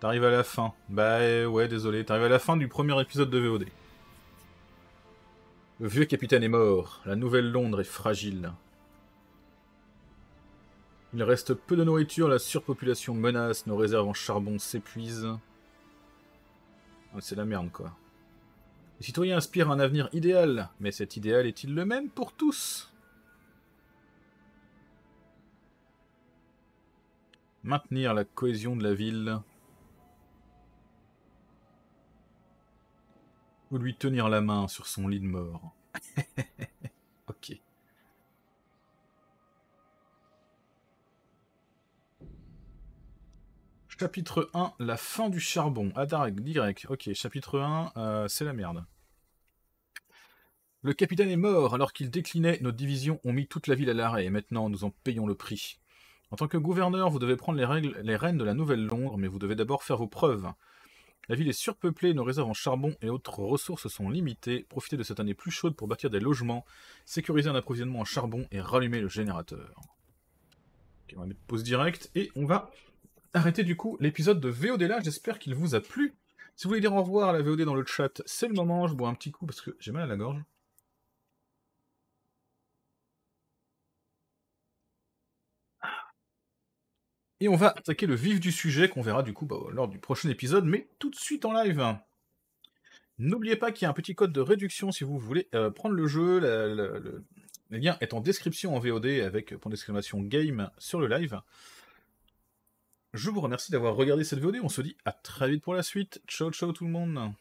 T'arrives à la fin. Bah eh, ouais, désolé, t'arrives à la fin du premier épisode de VOD. Le vieux capitaine est mort, la nouvelle Londres est fragile. Il reste peu de nourriture, la surpopulation menace, nos réserves en charbon s'épuisent. Oh, c'est la merde, quoi. Les citoyens inspirent un avenir idéal, mais cet idéal est-il le même pour tous Maintenir la cohésion de la ville. Ou lui tenir la main sur son lit de mort. Chapitre 1, la fin du charbon. Adarek, ah, direct. Ok, chapitre 1, euh, c'est la merde. Le capitaine est mort alors qu'il déclinait. Nos divisions ont mis toute la ville à l'arrêt et maintenant nous en payons le prix. En tant que gouverneur, vous devez prendre les, règles, les rênes de la Nouvelle-Londres, mais vous devez d'abord faire vos preuves. La ville est surpeuplée, nos réserves en charbon et autres ressources sont limitées. Profitez de cette année plus chaude pour bâtir des logements, sécuriser un approvisionnement en charbon et rallumer le générateur. Ok, on va mettre pause direct et on va Arrêtez du coup l'épisode de VOD là, j'espère qu'il vous a plu. Si vous voulez dire au revoir à la VOD dans le chat, c'est le moment, je bois un petit coup parce que j'ai mal à la gorge. Et on va attaquer le vif du sujet qu'on verra du coup bah, lors du prochain épisode, mais tout de suite en live. N'oubliez pas qu'il y a un petit code de réduction si vous voulez euh, prendre le jeu. le... le lien est en description en VOD avec euh, point d'exclamation game sur le live. Je vous remercie d'avoir regardé cette vidéo. On se dit à très vite pour la suite. Ciao, ciao tout le monde.